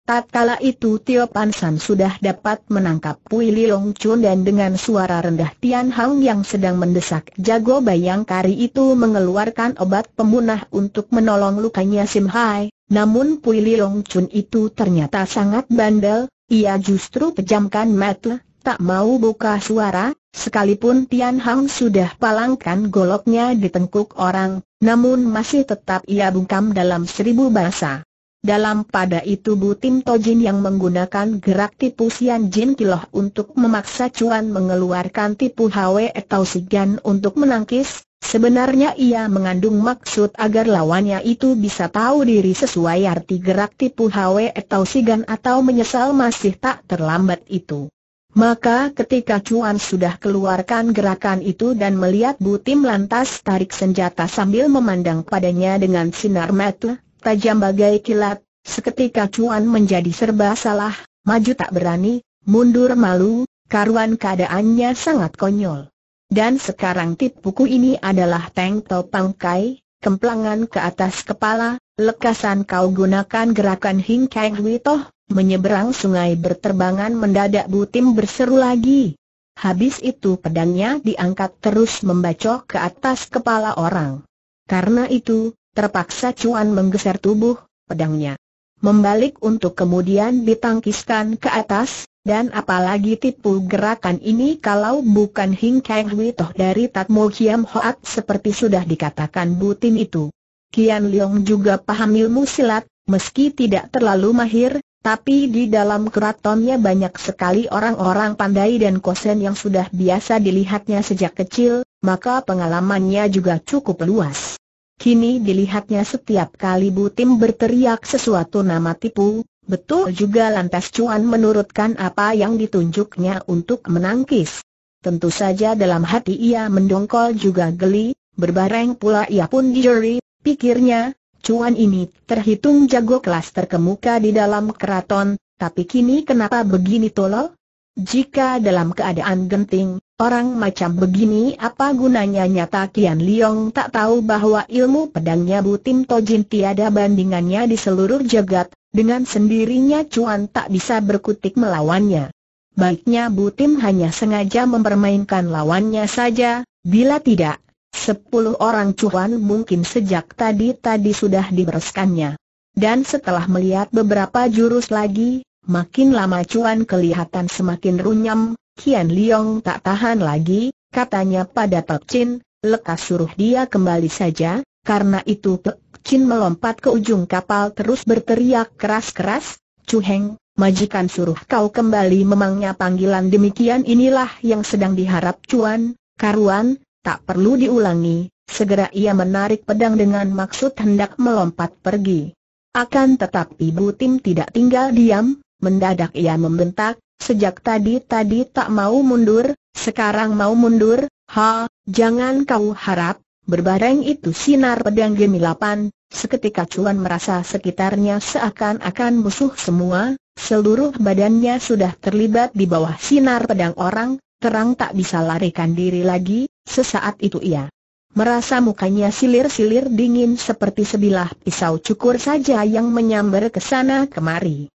Tak kala itu Tio Pansan sudah dapat menangkap Pui Liong Chun dan dengan suara rendah Tian Hang yang sedang mendesak jago bayang kari itu mengeluarkan obat pemunah untuk menolong lukanya Sim Hai, namun Pui Liong Chun itu ternyata sangat bandel, ia justru pejamkan mata, tak mau buka suara, sekalipun Tian Hang sudah palangkan goloknya di tengkuk orang, namun masih tetap ia bungkam dalam seribu bahasa. Dalam pada itu Butim Tojin yang menggunakan gerak tipu Sian Jin Kiloh untuk memaksa Cuan mengeluarkan tipu Hwe atau Sigan untuk menangkis, Sebenarnya ia mengandung maksud agar lawannya itu bisa tahu diri sesuai arti gerak tipu hawe atau sigan atau menyesal masih tak terlambat itu. Maka ketika Cuan sudah keluarkan gerakan itu dan melihat Butim lantas tarik senjata sambil memandang padanya dengan sinar mata, tajam bagai kilat, seketika Cuan menjadi serba salah, maju tak berani, mundur malu, karuan keadaannya sangat konyol. Dan sekarang tip buku ini adalah Teng Tau Pangkai, kemplangan ke atas kepala, lekasan kau gunakan gerakan Hing Kang Hui Toh, menyeberang sungai berterbangan mendadak Butim berseru lagi. Habis itu pedangnya diangkat terus membacok ke atas kepala orang. Karena itu, terpaksa Cuan menggeser tubuh, pedangnya membalik untuk kemudian ditangkiskan ke atas, dan apalagi tipu gerakan ini kalau bukan Hing Kang Hui Toh dari Tatmo Kiam Hoat seperti sudah dikatakan Butin itu. Kian Leong juga paham ilmu silat, meski tidak terlalu mahir, tapi di dalam keratonnya banyak sekali orang-orang pandai dan kosen yang sudah biasa dilihatnya sejak kecil, maka pengalamannya juga cukup luas. Kini dilihatnya setiap kali Butim berteriak sesuatu nama tipu, Betul juga lantas Cuan menurutkan apa yang ditunjuknya untuk menangkis. Tentu saja dalam hati ia mendongkol juga geli, berbareng pula ia pun dijeri, pikirnya, Cuan ini terhitung jago kelas terkemuka di dalam keraton, tapi kini kenapa begini tolol? Jika dalam keadaan genting, Orang macam begini apa gunanya nyata Kian Liong tak tahu bahwa ilmu pedangnya Butim Tojin tiada bandingannya di seluruh jagat, dengan sendirinya Cuan tak bisa berkutik melawannya. Baiknya Butim hanya sengaja mempermainkan lawannya saja, bila tidak, sepuluh orang Cuan mungkin sejak tadi-tadi sudah dibereskannya. Dan setelah melihat beberapa jurus lagi, makin lama Cuan kelihatan semakin runyam, Kian Liong tak tahan lagi, katanya pada Pek Chin, lekas suruh dia kembali saja, karena itu Pek Chin melompat ke ujung kapal terus berteriak keras-keras, Chu Heng, majikan suruh kau kembali memangnya panggilan demikian inilah yang sedang diharap cuan, karuan, tak perlu diulangi, segera ia menarik pedang dengan maksud hendak melompat pergi. Akan tetapi Bu Tim tidak tinggal diam, mendadak ia membentak, Sejak tadi-tadi tak mau mundur, sekarang mau mundur, ha, jangan kau harap, berbareng itu sinar pedang gemilapan, seketika Cuan merasa sekitarnya seakan-akan musuh semua, seluruh badannya sudah terlibat di bawah sinar pedang orang, terang tak bisa larikan diri lagi, sesaat itu ia merasa mukanya silir-silir dingin seperti sebilah pisau cukur saja yang menyambar ke sana kemari.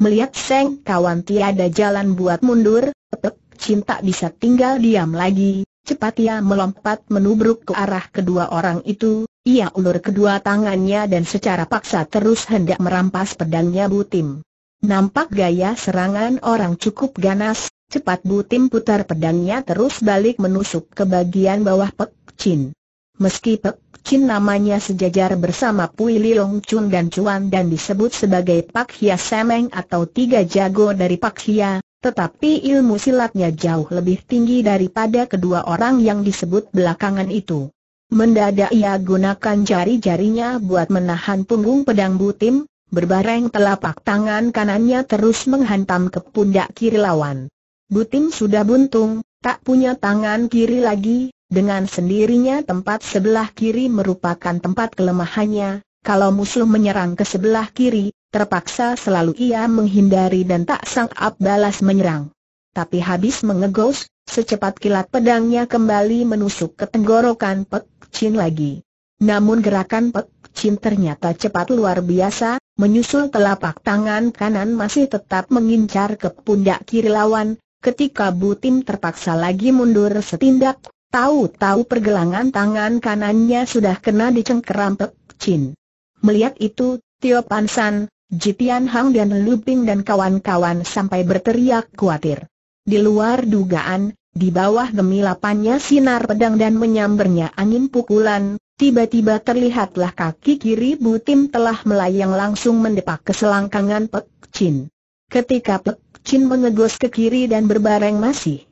Melihat Seng kawan tiada jalan buat mundur, tetap cinta bisa tinggal diam lagi. Cepat ia melompat menubruk ke arah kedua orang itu, ia ulur kedua tangannya dan secara paksa terus hendak merampas pedangnya Butim. Nampak gaya serangan orang cukup ganas, cepat Butim putar pedangnya terus balik menusuk ke bagian bawah Pek Chin. Meski Pek Chin namanya sejajar bersama Pui Liong Chun dan Chuan dan disebut sebagai Pak Hia Semeng atau tiga jago dari Pak Hia, tetapi ilmu silatnya jauh lebih tinggi daripada kedua orang yang disebut belakangan itu. Mendadak ia gunakan jari-jarinya buat menahan punggung pedang butim, berbareng telapak tangan kanannya terus menghantam ke pundak kiri lawan. Butim sudah buntung, tak punya tangan kiri lagi, dengan sendirinya tempat sebelah kiri merupakan tempat kelemahannya, kalau musuh menyerang ke sebelah kiri, terpaksa selalu ia menghindari dan tak sangap balas menyerang. Tapi habis mengegos, secepat kilat pedangnya kembali menusuk ke tenggorokan Pek Chin lagi. Namun gerakan Pek Chin ternyata cepat luar biasa, menyusul telapak tangan kanan masih tetap mengincar ke pundak kiri lawan, ketika Butim terpaksa lagi mundur setindak, Tahu-tahu pergelangan tangan kanannya sudah kena dicengkeram Pek Chin. Melihat itu, Tio Pan Pansan, Jitian Hang dan Lu Ping dan kawan-kawan sampai berteriak khawatir. Di luar dugaan, di bawah gemilapannya sinar pedang dan menyambernya angin pukulan, tiba-tiba terlihatlah kaki kiri Butim telah melayang langsung mendepak ke selangkangan Pek Chin. Ketika Pek Chin mengegos ke kiri dan berbareng masih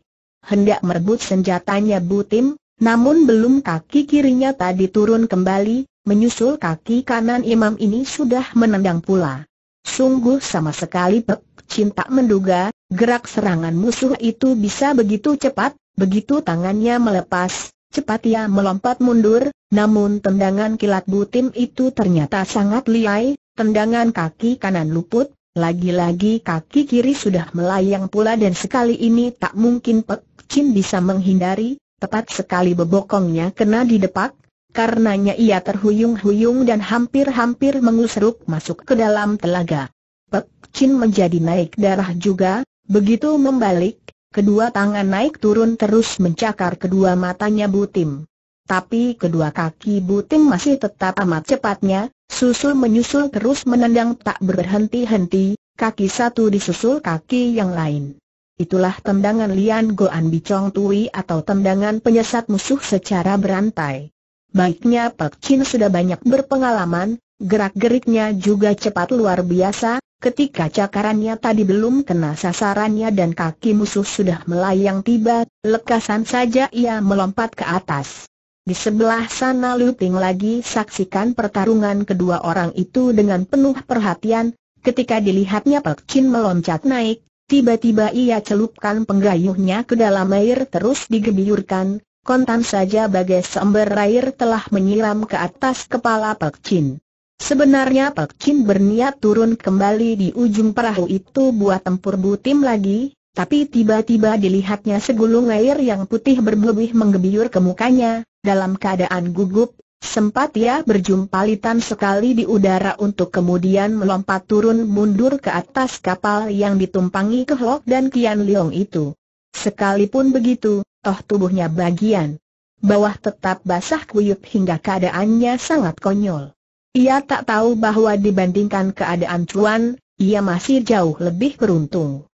hendak merebut senjatanya Butim, namun belum kaki kirinya tadi turun kembali, menyusul kaki kanan imam ini sudah menendang pula. Sungguh sama sekali Pek tak menduga, gerak serangan musuh itu bisa begitu cepat, begitu tangannya melepas, cepat ia melompat mundur, namun tendangan kilat Butim itu ternyata sangat liai, tendangan kaki kanan luput, lagi-lagi kaki kiri sudah melayang pula dan sekali ini tak mungkin Pek Kim bisa menghindari, tepat sekali bebokongnya kena di didepak, karenanya ia terhuyung-huyung dan hampir-hampir mengusruk masuk ke dalam telaga. Pek Chin menjadi naik darah juga, begitu membalik, kedua tangan naik turun terus mencakar kedua matanya Butim. Tapi kedua kaki Butim masih tetap amat cepatnya, susul menyusul terus menendang tak berhenti-henti, kaki satu disusul kaki yang lain. Itulah tendangan Lian Goan Bicong Tui atau tendangan penyesat musuh secara berantai. Baiknya Pak Chin sudah banyak berpengalaman, gerak-geriknya juga cepat luar biasa, ketika cakarannya tadi belum kena sasarannya dan kaki musuh sudah melayang tiba, lekasan saja ia melompat ke atas. Di sebelah sana Liu Ping lagi saksikan pertarungan kedua orang itu dengan penuh perhatian, ketika dilihatnya Pak Chin meloncat naik, Tiba-tiba ia celupkan penggayuhnya ke dalam air terus digebiurkan, kontan saja bagai seember air telah menyiram ke atas kepala Pak Chin. Sebenarnya Pak Chin berniat turun kembali di ujung perahu itu buat tempur butim lagi, tapi tiba-tiba dilihatnya segulung air yang putih berbubih menggebiur ke mukanya, dalam keadaan gugup, Sempat ia litan sekali di udara untuk kemudian melompat turun mundur ke atas kapal yang ditumpangi Ke Kehlok dan Kian Leong itu. Sekalipun begitu, toh tubuhnya bagian bawah tetap basah kuyup hingga keadaannya sangat konyol. Ia tak tahu bahwa dibandingkan keadaan Cuan, ia masih jauh lebih beruntung.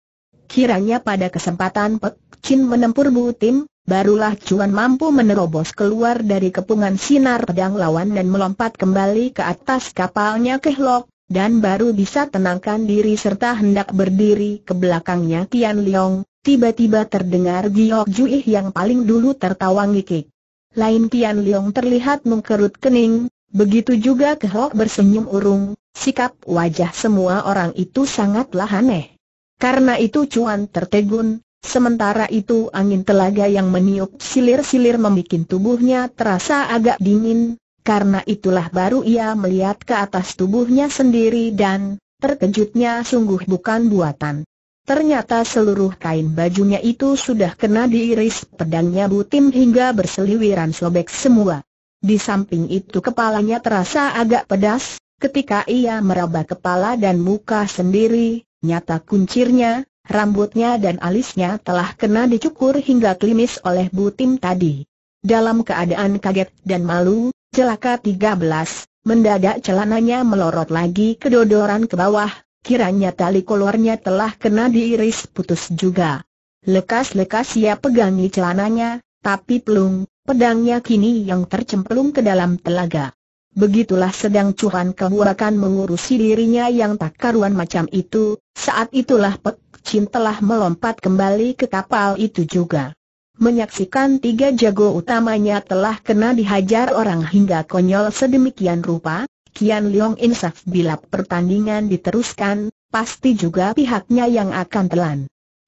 Kiranya pada kesempatan Pek Chin menempur Bu Tim, Barulah Cuan mampu menerobos keluar dari kepungan sinar pedang lawan dan melompat kembali ke atas kapalnya Kehlok, dan baru bisa tenangkan diri serta hendak berdiri ke belakangnya Tian Leong, tiba-tiba terdengar Giok Jui yang paling dulu tertawa ngikik. Lain Tian Leong terlihat mengkerut kening, begitu juga Kehlok bersenyum urung, sikap wajah semua orang itu sangatlah aneh. Karena itu Cuan tertegun, Sementara itu angin telaga yang meniup silir-silir membuat tubuhnya terasa agak dingin, karena itulah baru ia melihat ke atas tubuhnya sendiri dan, terkejutnya sungguh bukan buatan. Ternyata seluruh kain bajunya itu sudah kena diiris pedangnya butim hingga berseliwiran sobek semua. Di samping itu kepalanya terasa agak pedas, ketika ia meraba kepala dan muka sendiri, nyata kuncirnya, rambutnya dan alisnya telah kena dicukur hingga klimis oleh bu Tim tadi. Dalam keadaan kaget dan malu, celaka 13, mendadak celananya melorot lagi kedodoran ke bawah, kiranya tali kolornya telah kena diiris putus juga. Lekas-lekas ia pegangi celananya, tapi pelung, pedangnya kini yang tercemplung ke dalam telaga. Begitulah sedang Cuan Kehu mengurusi dirinya yang tak karuan macam itu, saat itulah Pek Chin telah melompat kembali ke kapal itu juga. Menyaksikan tiga jago utamanya telah kena dihajar orang hingga konyol sedemikian rupa, Kian Leong insaf bila pertandingan diteruskan, pasti juga pihaknya yang akan telan.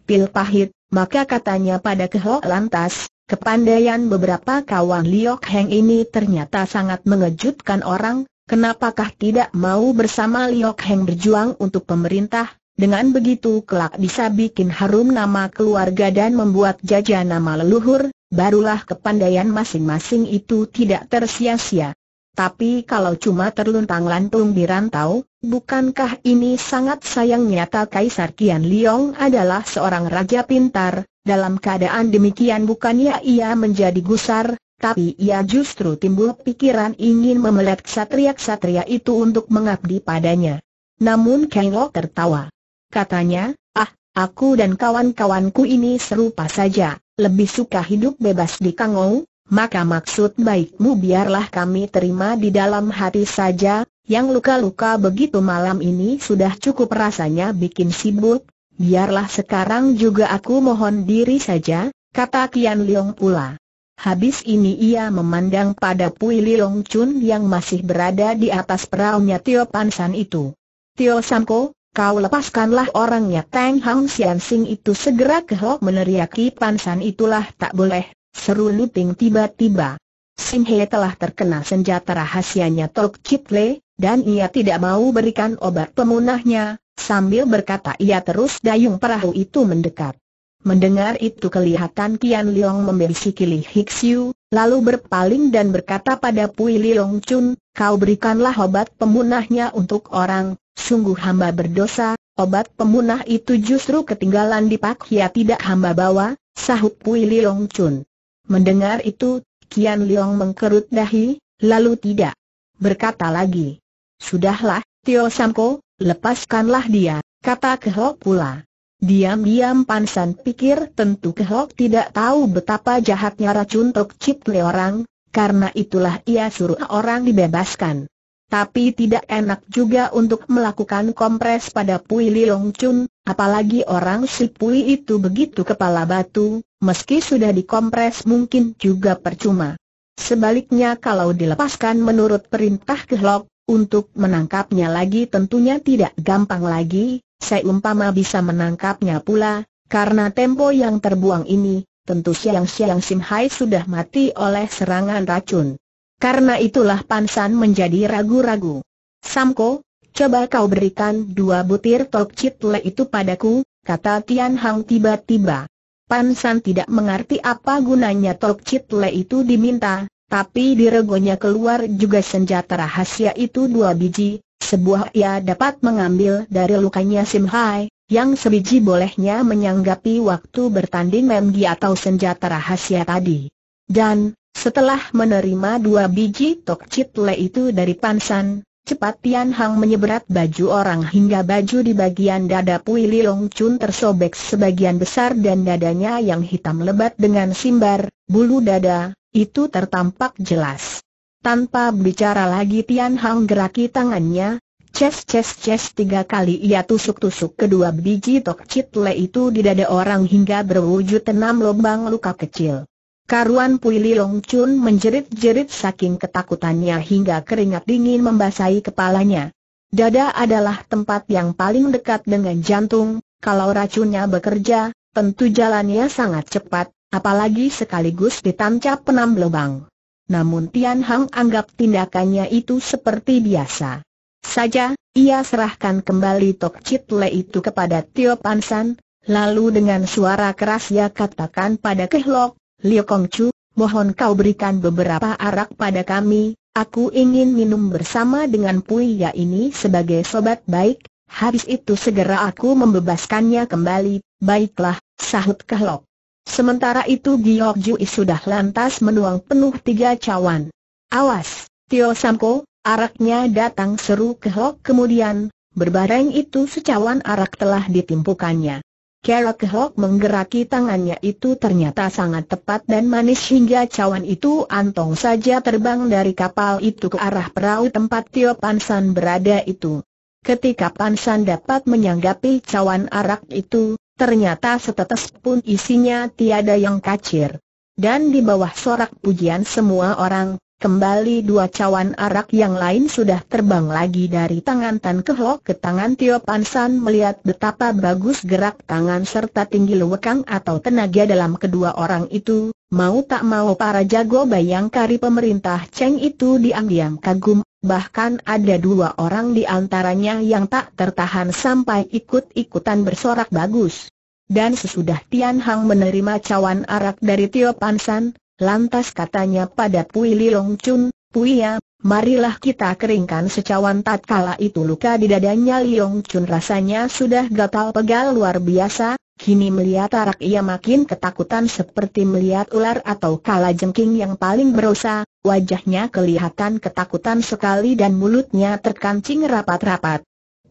Pil pahit, maka katanya pada Keho lantas, Kepandaian beberapa kawan Liok Heng ini ternyata sangat mengejutkan orang, kenapakah tidak mau bersama Liok Heng berjuang untuk pemerintah, dengan begitu kelak bisa bikin harum nama keluarga dan membuat jajah nama leluhur, barulah kepandaian masing-masing itu tidak tersia-sia. Tapi kalau cuma terluntang lantung di rantau, bukankah ini sangat sayang nyata Kaisar Kian Liong adalah seorang raja pintar, dalam keadaan demikian bukannya ia menjadi gusar, tapi ia justru timbul pikiran ingin memelet ksatria-ksatria itu untuk mengabdi padanya. Namun Kenglo tertawa. Katanya, ah, aku dan kawan-kawanku ini serupa saja, lebih suka hidup bebas di Kangou, maka maksud baikmu biarlah kami terima di dalam hati saja, yang luka-luka begitu malam ini sudah cukup rasanya bikin sibuk, Biarlah sekarang juga aku mohon diri saja, kata Kian Liong pula. Habis ini ia memandang pada Pui Liong Chun yang masih berada di atas peraunya Tio Pansan itu. Tio Samko, kau lepaskanlah orangnya Tang Hang Sian Sing itu segera Ho meneriaki Pansan itulah tak boleh, seru Luting tiba-tiba. Sing He telah terkena senjata rahasianya Tok Chit Le, dan ia tidak mau berikan obat pemunahnya, sambil berkata ia terus dayung perahu itu mendekat. Mendengar itu kelihatan Kian Liong membisiki Li Hixiu, lalu berpaling dan berkata pada Pui Liong Chun, kau berikanlah obat pemunahnya untuk orang, sungguh hamba berdosa, obat pemunah itu justru ketinggalan di Pak Hia tidak hamba bawa, sahut Pui Liong Chun. Mendengar itu, Kian Liong mengkerut dahi, lalu tidak berkata lagi. Sudahlah, Tio Samko, lepaskanlah dia, kata Kehok pula. Diam-diam Pansan pikir tentu Kehok tidak tahu betapa jahatnya racun Tok Chip Le orang, karena itulah ia suruh orang dibebaskan. Tapi tidak enak juga untuk melakukan kompres pada Pui Liong Chun, apalagi orang si Pui itu begitu kepala batu, meski sudah dikompres mungkin juga percuma. Sebaliknya kalau dilepaskan menurut perintah Kehlok, untuk menangkapnya lagi tentunya tidak gampang lagi, Saya seumpama bisa menangkapnya pula, karena tempo yang terbuang ini, tentu Siang Siang Sim Hai sudah mati oleh serangan racun. Karena itulah Pan San menjadi ragu-ragu. Samko, coba kau berikan dua butir tok le itu padaku, kata Tian Hang tiba-tiba. Pan San tidak mengerti apa gunanya tok le itu diminta, tapi di regonya keluar juga senjata rahasia itu dua biji, sebuah ia dapat mengambil dari lukanya Simhai, yang sebiji bolehnya menyanggapi waktu bertanding memgi atau senjata rahasia tadi. Dan, setelah menerima dua biji tok citle itu dari Pansan, cepat Tian Hang menyeberat baju orang hingga baju di bagian dada Pui Liong Chun tersobek sebagian besar dan dadanya yang hitam lebat dengan simbar, bulu dada, itu tertampak jelas. Tanpa bicara lagi Tian Hang geraki tangannya, Ces ces ces tiga kali ia tusuk-tusuk kedua biji tok le itu di dada orang hingga berwujud enam lubang luka kecil. Karuan Pui Long Chun menjerit-jerit saking ketakutannya hingga keringat dingin membasahi kepalanya. Dada adalah tempat yang paling dekat dengan jantung, kalau racunnya bekerja, tentu jalannya sangat cepat, apalagi sekaligus ditancap penam lubang. Namun Tian Hang anggap tindakannya itu seperti biasa. Saja, ia serahkan kembali Tok Chit Le itu kepada Tio Pansan, lalu dengan suara keras ia katakan pada Kehlok, Liu Chu, mohon kau berikan beberapa arak pada kami, Aku ingin minum bersama dengan Puya ini sebagai sobat baik, habis itu segera aku membebaskannya kembali, baiklah, sahut Kehlok. Sementara itu Giok Jui sudah lantas menuang penuh tiga cawan. Awas, Tio Samko, araknya datang seru ke Hok kemudian, berbareng itu secawan arak telah ditimpukannya. Kera Hok menggeraki tangannya itu ternyata sangat tepat dan manis hingga cawan itu antong saja terbang dari kapal itu ke arah perahu tempat Tio Pansan berada itu. Ketika Pansan dapat menyanggapi cawan arak itu, Ternyata setetes pun isinya tiada yang kacir. Dan di bawah sorak pujian semua orang, Kembali dua cawan arak yang lain sudah terbang lagi dari tangan Tan ke tangan Tio Pansan melihat betapa bagus gerak tangan serta tinggi lewekang atau tenaga dalam kedua orang itu, mau tak mau para jago bayangkari pemerintah Cheng itu diam-diam kagum, bahkan ada dua orang di antaranya yang tak tertahan sampai ikut-ikutan bersorak bagus. Dan sesudah Tian Hang menerima cawan arak dari Tio Pansan, Lantas katanya pada Pui Liong Chun, Pui ya, marilah kita keringkan secawan tatkala itu luka di dadanya Liong Chun rasanya sudah gatal-pegal luar biasa, kini melihat arak ia makin ketakutan seperti melihat ular atau kala jengking yang paling berosa, wajahnya kelihatan ketakutan sekali dan mulutnya terkancing rapat-rapat.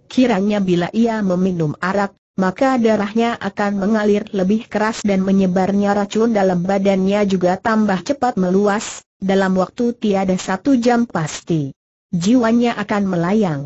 Kiranya bila ia meminum arak, maka darahnya akan mengalir lebih keras dan menyebarnya racun dalam badannya juga tambah cepat meluas, dalam waktu tiada satu jam pasti. Jiwanya akan melayang.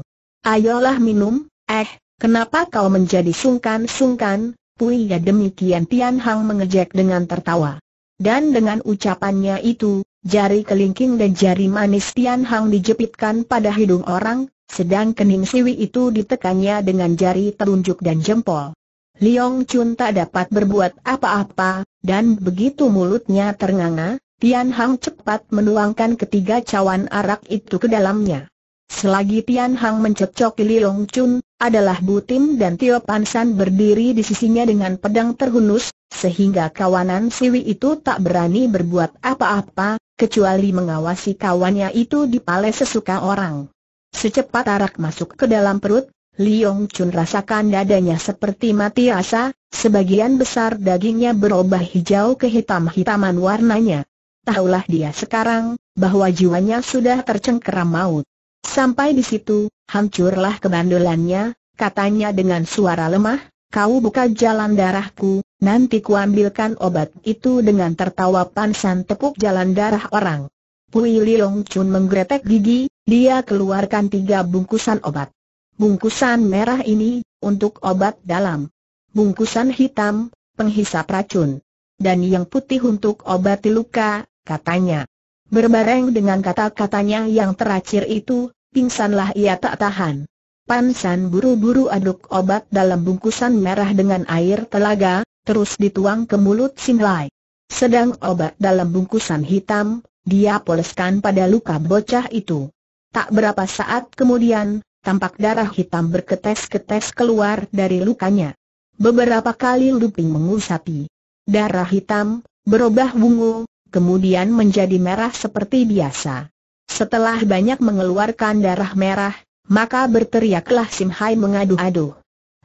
Ayolah minum, eh, kenapa kau menjadi sungkan-sungkan, Pui ya demikian Tian Hang mengejek dengan tertawa. Dan dengan ucapannya itu, jari kelingking dan jari manis Tian Hang dijepitkan pada hidung orang, sedang kening siwi itu ditekannya dengan jari telunjuk dan jempol. Liong Chun tak dapat berbuat apa-apa, dan begitu mulutnya ternganga, Tian Hang cepat menuangkan ketiga cawan arak itu ke dalamnya. Selagi Tian Hang mencocok Liong Chun, adalah Butim dan Tio Pansan berdiri di sisinya dengan pedang terhunus, sehingga kawanan Siwi itu tak berani berbuat apa-apa, kecuali mengawasi kawannya itu di pale sesuka orang. Secepat arak masuk ke dalam perut, Liong Chun rasakan dadanya seperti mati rasa, sebagian besar dagingnya berubah hijau ke hitam-hitaman warnanya. Tahulah dia sekarang, bahwa jiwanya sudah tercengkeram maut. Sampai di situ, hancurlah kebandelannya, katanya dengan suara lemah, kau buka jalan darahku, nanti kuambilkan obat itu dengan tertawa pansan tepuk jalan darah orang. Pui Leong Chun menggretek gigi, dia keluarkan tiga bungkusan obat. Bungkusan merah ini, untuk obat dalam. Bungkusan hitam, penghisap racun. Dan yang putih untuk obat luka, katanya. Berbareng dengan kata-katanya yang teracir itu, pingsanlah ia tak tahan. Pansan buru-buru aduk obat dalam bungkusan merah dengan air telaga, terus dituang ke mulut Sinlai. Sedang obat dalam bungkusan hitam, dia poleskan pada luka bocah itu. Tak berapa saat kemudian, tampak darah hitam berketes-ketes keluar dari lukanya. Beberapa kali Luping mengusapi. Darah hitam, berubah ungu, kemudian menjadi merah seperti biasa. Setelah banyak mengeluarkan darah merah, maka berteriaklah Sim Hai mengadu-adu.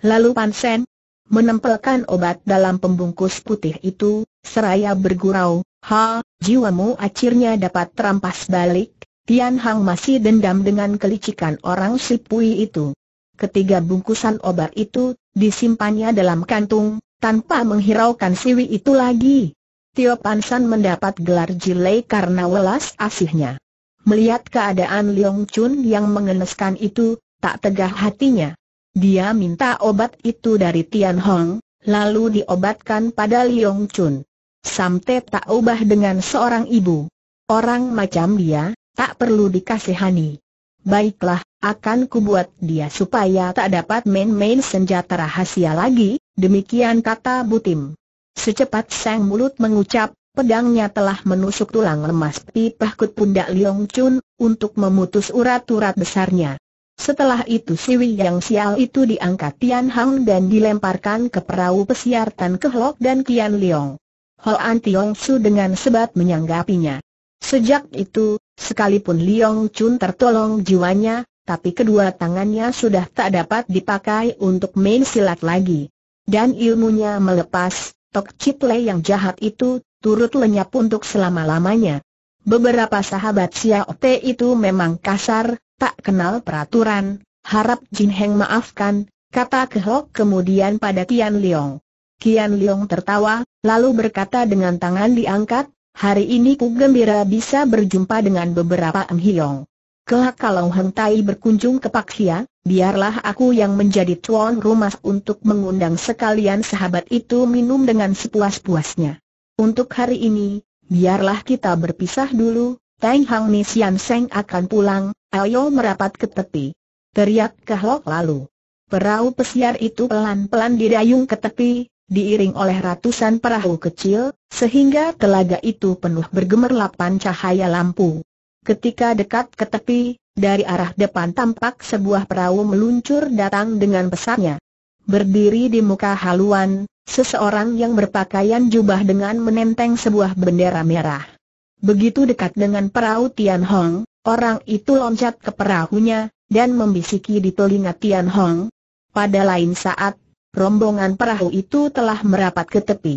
Lalu Pan Sen menempelkan obat dalam pembungkus putih itu, seraya bergurau, Ha, jiwamu akhirnya dapat terampas balik, Tian Hang masih dendam dengan kelicikan orang Sipui itu. Ketiga bungkusan obat itu, disimpannya dalam kantung, tanpa menghiraukan Siwi itu lagi. Tio Pansan mendapat gelar Jilei karena welas asihnya. Melihat keadaan Leong Chun yang mengeneskan itu, tak tegah hatinya. Dia minta obat itu dari Tian Hong, lalu diobatkan pada Leong Chun. Samte tak ubah dengan seorang ibu. Orang macam dia, tak perlu dikasihani. Baiklah, akan kubuat dia supaya tak dapat main-main senjata rahasia lagi, demikian kata Butim. Secepat sang mulut mengucap, pedangnya telah menusuk tulang lemas pipah kut pundak Liong Chun, untuk memutus urat-urat besarnya. Setelah itu Wei yang sial itu diangkat Tian Hang dan dilemparkan ke perahu pesiar Tan Kehlok dan Kian Liong. Hoan Tiong Su dengan sebat menyanggapinya. Sejak itu, sekalipun Liong Chun tertolong jiwanya, tapi kedua tangannya sudah tak dapat dipakai untuk main silat lagi. Dan ilmunya melepas, Tok Chit Le yang jahat itu, turut lenyap untuk selama-lamanya. Beberapa sahabat Xiao Te itu memang kasar, tak kenal peraturan, harap Jin Heng maafkan, kata Kehok kemudian pada Tian Liong. Kian Liong tertawa, lalu berkata dengan tangan diangkat, hari ini ku gembira bisa berjumpa dengan beberapa Ang Hiong. Kelak kalau Heng Tai berkunjung ke Pak Hia, biarlah aku yang menjadi tuan rumah untuk mengundang sekalian sahabat itu minum dengan sepuas-puasnya. Untuk hari ini, biarlah kita berpisah dulu, Teng Hang Nisian Seng akan pulang, ayo merapat ke tepi. Teriak kehlok lalu. Perahu pesiar itu pelan-pelan dirayung ke tepi, diiring oleh ratusan perahu kecil, sehingga telaga itu penuh bergemerlapan cahaya lampu. Ketika dekat ke tepi, dari arah depan tampak sebuah perahu meluncur datang dengan pesatnya. Berdiri di muka haluan, seseorang yang berpakaian jubah dengan menenteng sebuah bendera merah. Begitu dekat dengan perahu Tian Hong, orang itu loncat ke perahunya, dan membisiki di telinga Tian Hong. Pada lain saat, rombongan perahu itu telah merapat ke tepi.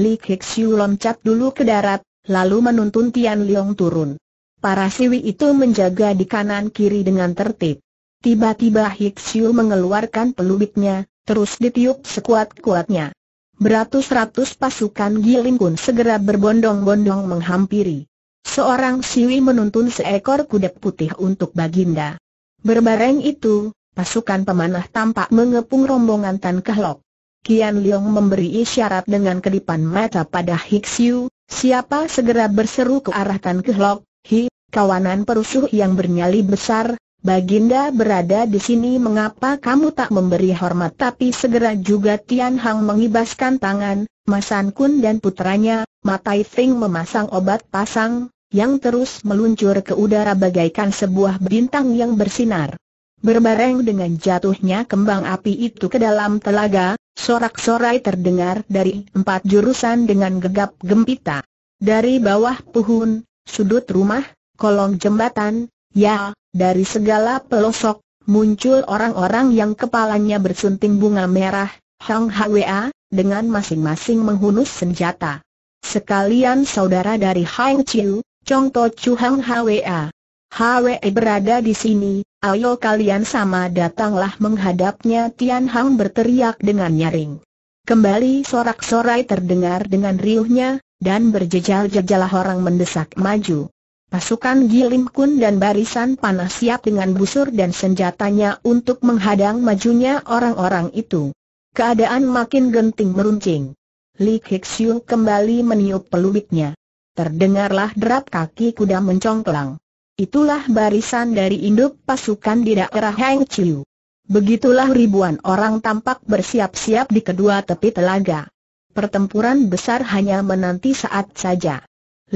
Li Hixiu loncat dulu ke darat, lalu menuntun Tian Liang turun. Para siwi itu menjaga di kanan kiri dengan tertib. Tiba-tiba Hixiu mengeluarkan pelubitnya, terus ditiup sekuat-kuatnya. Beratus-ratus pasukan Giling Kun segera berbondong-bondong menghampiri. Seorang siwi menuntun seekor kuda putih untuk Baginda. Berbareng itu, pasukan pemanah tampak mengepung rombongan Tan Kehlok. Kian Liong memberi isyarat dengan kedipan mata pada Hixiu, siapa segera berseru ke arah Tan Kehlok, Hi, kawanan perusuh yang bernyali besar, Baginda berada di sini mengapa kamu tak memberi hormat tapi segera juga Tian Hang mengibaskan tangan, Masan Kun dan putranya, Matai Fing memasang obat pasang, yang terus meluncur ke udara bagaikan sebuah bintang yang bersinar. Berbareng dengan jatuhnya kembang api itu ke dalam telaga, sorak-sorai terdengar dari empat jurusan dengan gegap gempita. Dari bawah puhun, sudut rumah, kolong jembatan, ya, dari segala pelosok, muncul orang-orang yang kepalanya bersunting bunga merah, Hang Hwa, dengan masing-masing menghunus senjata. Sekalian saudara dari Hang Chiu, Chong To Chu Hang Hwa. Hwe berada di sini, ayo kalian sama datanglah menghadapnya Tian Hang berteriak dengan nyaring. Kembali sorak-sorai terdengar dengan riuhnya, dan berjejal-jejalah orang mendesak maju. Pasukan Gilim Kun dan barisan panah siap dengan busur dan senjatanya untuk menghadang majunya orang-orang itu. Keadaan makin genting meruncing. Li Hixiu kembali meniup peluitnya. Terdengarlah derap kaki kuda mencongklang. Itulah barisan dari induk pasukan di daerah Heng Chiu. Begitulah ribuan orang tampak bersiap-siap di kedua tepi telaga. Pertempuran besar hanya menanti saat saja.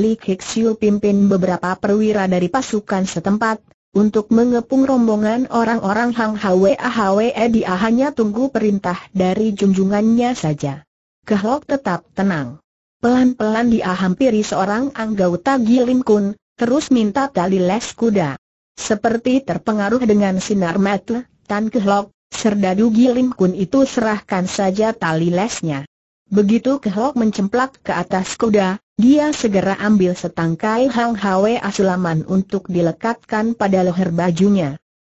Li Hixiu pimpin beberapa perwira dari pasukan setempat, untuk mengepung rombongan orang-orang Hang Hwe Ahwe dia hanya tunggu perintah dari junjungannya saja. Kehlok tetap tenang. Pelan-pelan dia hampiri seorang anggota Gilim Kun, terus minta tali les kuda. Seperti terpengaruh dengan sinar mata, Tan Kehlok, serdadu Gilim Kun itu serahkan saja tali lesnya. Begitu Kehlok mencemplak ke atas kuda, dia segera ambil setangkai Hang Hwe asulaman untuk dilekatkan pada leher bajunya.